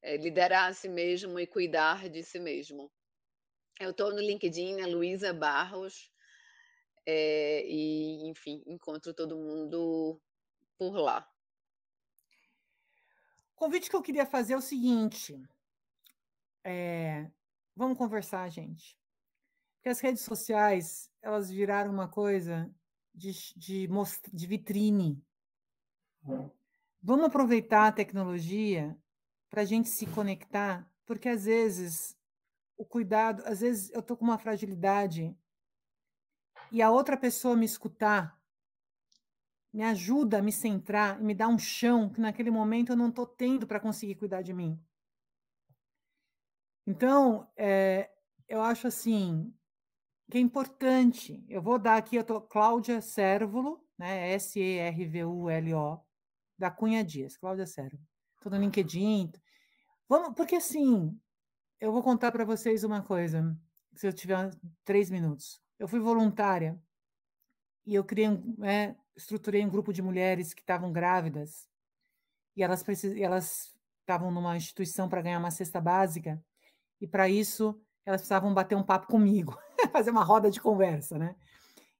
É liderar a si mesmo e cuidar de si mesmo. É, eu estou no LinkedIn, a Luísa Barros, é, e, enfim, encontro todo mundo por lá. O convite que eu queria fazer é o seguinte: é, vamos conversar, gente. Porque as redes sociais elas viraram uma coisa de, de, de vitrine. Vamos aproveitar a tecnologia para a gente se conectar, porque às vezes o cuidado. Às vezes eu estou com uma fragilidade e a outra pessoa me escutar me ajuda a me centrar e me dá um chão que naquele momento eu não estou tendo para conseguir cuidar de mim. Então, é, eu acho assim que é importante. Eu vou dar aqui, eu tô Cláudia Servulo, né? S-E-R-V-U-L-O, da Cunha Dias, Cláudia Servulo. Tô no LinkedIn. Vamos, porque assim, eu vou contar para vocês uma coisa, se eu tiver três minutos. Eu fui voluntária e eu criei né, estruturei um grupo de mulheres que estavam grávidas e elas elas estavam numa instituição para ganhar uma cesta básica e para isso elas precisavam bater um papo comigo, fazer uma roda de conversa, né?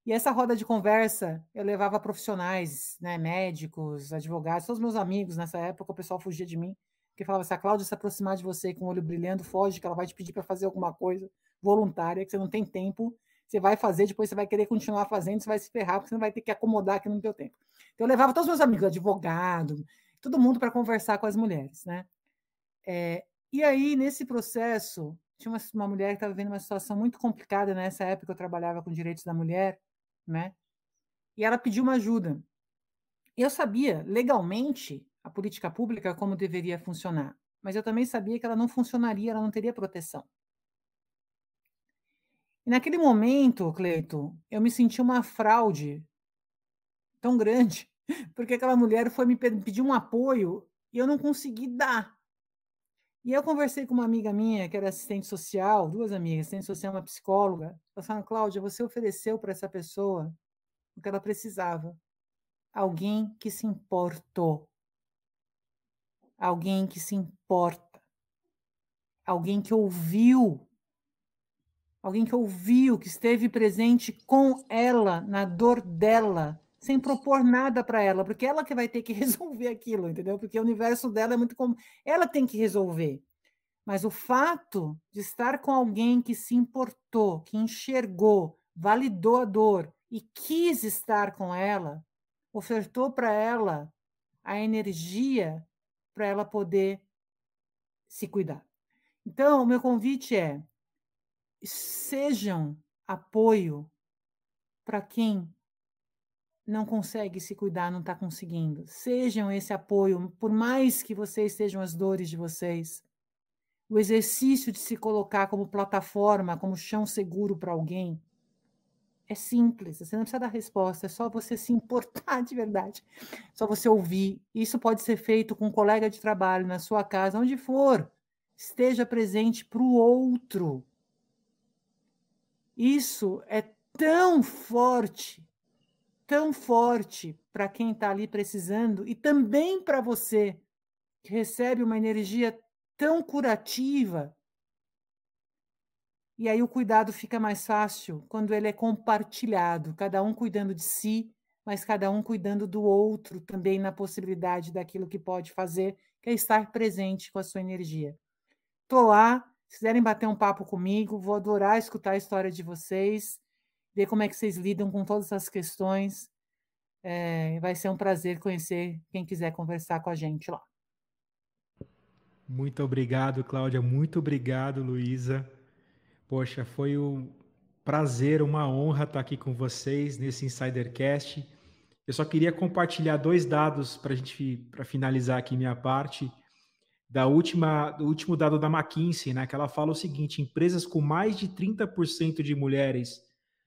E essa roda de conversa eu levava profissionais, né, médicos, advogados, todos meus amigos nessa época, o pessoal fugia de mim que falava: se a Cláudia se aproximar de você com o olho brilhando, foge, que ela vai te pedir para fazer alguma coisa voluntária, que você não tem tempo, você vai fazer, depois você vai querer continuar fazendo, você vai se ferrar, porque você não vai ter que acomodar aqui no teu tempo. Então, eu levava todos os meus amigos, advogado, todo mundo para conversar com as mulheres, né? É, e aí, nesse processo, tinha uma, uma mulher que estava vivendo uma situação muito complicada né? nessa época, eu trabalhava com direitos da mulher, né? E ela pediu uma ajuda. Eu sabia legalmente a política pública como deveria funcionar, mas eu também sabia que ela não funcionaria, ela não teria proteção. E naquele momento, Cleito, eu me senti uma fraude tão grande, porque aquela mulher foi me pedir um apoio e eu não consegui dar. E eu conversei com uma amiga minha, que era assistente social, duas amigas, assistente social, uma psicóloga. Elas falaram, Cláudia, você ofereceu para essa pessoa o que ela precisava. Alguém que se importou alguém que se importa, alguém que ouviu, alguém que ouviu, que esteve presente com ela, na dor dela, sem propor nada para ela, porque é ela que vai ter que resolver aquilo, entendeu? Porque o universo dela é muito comum. Ela tem que resolver. Mas o fato de estar com alguém que se importou, que enxergou, validou a dor e quis estar com ela, ofertou para ela a energia para ela poder se cuidar. Então, o meu convite é: sejam apoio para quem não consegue se cuidar, não está conseguindo. Sejam esse apoio, por mais que vocês sejam as dores de vocês. O exercício de se colocar como plataforma, como chão seguro para alguém, é simples, você não precisa dar resposta, é só você se importar de verdade, só você ouvir. Isso pode ser feito com um colega de trabalho, na sua casa, onde for. Esteja presente para o outro. Isso é tão forte, tão forte para quem está ali precisando e também para você, que recebe uma energia tão curativa e aí o cuidado fica mais fácil quando ele é compartilhado, cada um cuidando de si, mas cada um cuidando do outro também na possibilidade daquilo que pode fazer, que é estar presente com a sua energia. Tô lá, se quiserem bater um papo comigo, vou adorar escutar a história de vocês, ver como é que vocês lidam com todas essas questões. É, vai ser um prazer conhecer quem quiser conversar com a gente lá. Muito obrigado, Cláudia. Muito obrigado, Luísa. Poxa, foi um prazer, uma honra estar aqui com vocês nesse Insidercast. Eu só queria compartilhar dois dados para a gente para finalizar aqui minha parte da última do último dado da McKinsey, né, que ela fala o seguinte: empresas com mais de 30% de mulheres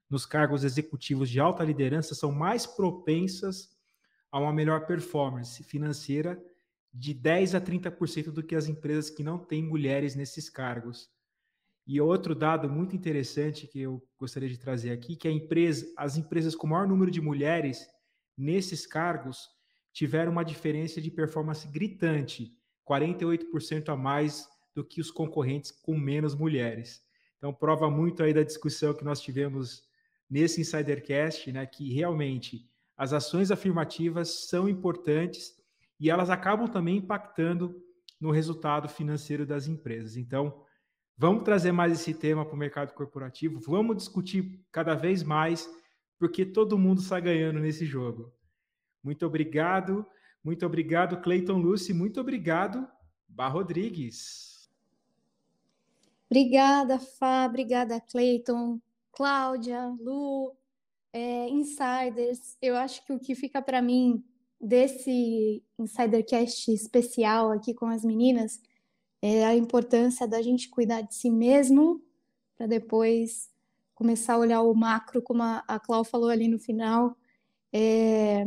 nos cargos executivos de alta liderança são mais propensas a uma melhor performance financeira de 10 a 30% do que as empresas que não têm mulheres nesses cargos. E outro dado muito interessante que eu gostaria de trazer aqui, que empresa, as empresas com maior número de mulheres nesses cargos tiveram uma diferença de performance gritante, 48% a mais do que os concorrentes com menos mulheres. Então prova muito aí da discussão que nós tivemos nesse Insidercast, né, que realmente as ações afirmativas são importantes e elas acabam também impactando no resultado financeiro das empresas. Então, Vamos trazer mais esse tema para o mercado corporativo, vamos discutir cada vez mais, porque todo mundo está ganhando nesse jogo. Muito obrigado, muito obrigado, Cleiton Lucy, muito obrigado, Bar Rodrigues. Obrigada, Fá, obrigada, Cleiton, Cláudia, Lu, é, insiders. Eu acho que o que fica para mim desse Insidercast especial aqui com as meninas é a importância da gente cuidar de si mesmo para depois começar a olhar o macro, como a, a Clau falou ali no final, é,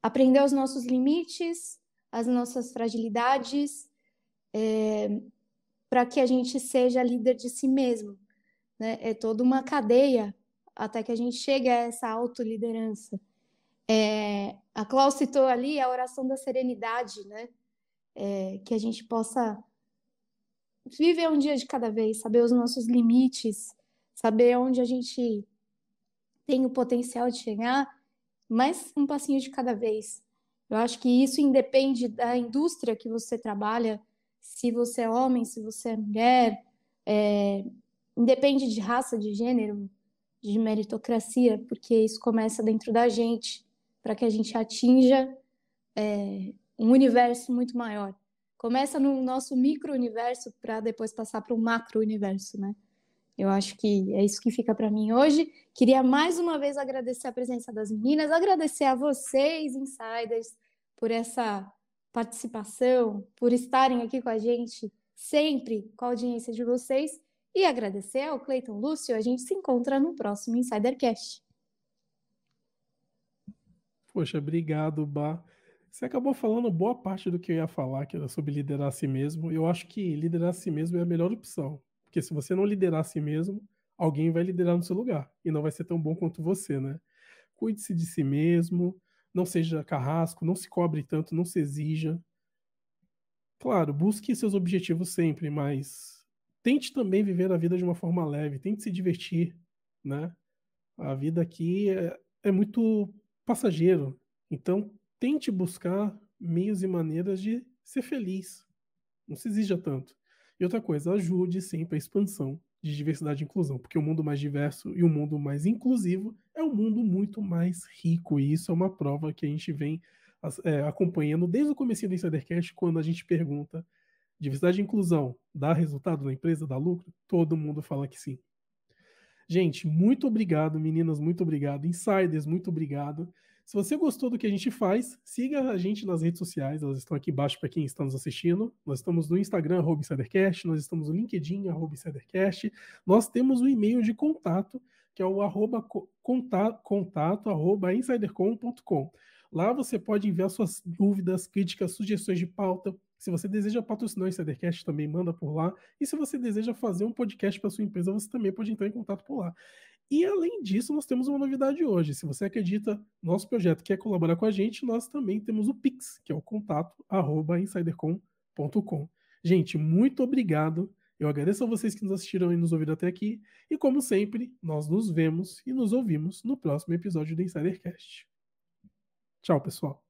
aprender os nossos limites, as nossas fragilidades, é, para que a gente seja líder de si mesmo. Né? É toda uma cadeia até que a gente chegue a essa autoliderança. É, a Clau citou ali a oração da serenidade, né? É, que a gente possa viver um dia de cada vez, saber os nossos limites, saber onde a gente tem o potencial de chegar, mas um passinho de cada vez. Eu acho que isso independe da indústria que você trabalha, se você é homem, se você é mulher, é, independe de raça, de gênero, de meritocracia, porque isso começa dentro da gente, para que a gente atinja é, um universo muito maior começa no nosso micro-universo para depois passar para o macro-universo, né? Eu acho que é isso que fica para mim hoje. Queria mais uma vez agradecer a presença das meninas, agradecer a vocês, insiders, por essa participação, por estarem aqui com a gente sempre, com a audiência de vocês. E agradecer ao Cleiton Lúcio. A gente se encontra no próximo Insidercast. Poxa, obrigado, bar. Você acabou falando boa parte do que eu ia falar, que era sobre liderar a si mesmo. Eu acho que liderar a si mesmo é a melhor opção. Porque se você não liderar a si mesmo, alguém vai liderar no seu lugar. E não vai ser tão bom quanto você, né? Cuide-se de si mesmo, não seja carrasco, não se cobre tanto, não se exija. Claro, busque seus objetivos sempre, mas tente também viver a vida de uma forma leve, tente se divertir, né? A vida aqui é, é muito passageiro. Então, tente buscar meios e maneiras de ser feliz. Não se exija tanto. E outra coisa, ajude sempre a expansão de diversidade e inclusão, porque o um mundo mais diverso e o um mundo mais inclusivo é um mundo muito mais rico, e isso é uma prova que a gente vem é, acompanhando desde o começo do Insidercast, quando a gente pergunta diversidade e inclusão dá resultado na empresa, dá lucro? Todo mundo fala que sim. Gente, muito obrigado, meninas, muito obrigado. Insiders, muito obrigado. Se você gostou do que a gente faz, siga a gente nas redes sociais, elas estão aqui embaixo para quem está nos assistindo. Nós estamos no Instagram, InsiderCast, nós estamos no LinkedIn, InsiderCast. Nós temos um e-mail de contato, que é o arroba contato, contato arroba insidercom.com. Lá você pode enviar suas dúvidas, críticas, sugestões de pauta, se você deseja patrocinar o Insidercast, também manda por lá. E se você deseja fazer um podcast para sua empresa, você também pode entrar em contato por lá. E além disso, nós temos uma novidade hoje. Se você acredita no nosso projeto quer colaborar com a gente, nós também temos o Pix, que é o contato arroba insidercom.com. Gente, muito obrigado. Eu agradeço a vocês que nos assistiram e nos ouviram até aqui. E como sempre, nós nos vemos e nos ouvimos no próximo episódio do Insidercast. Tchau, pessoal.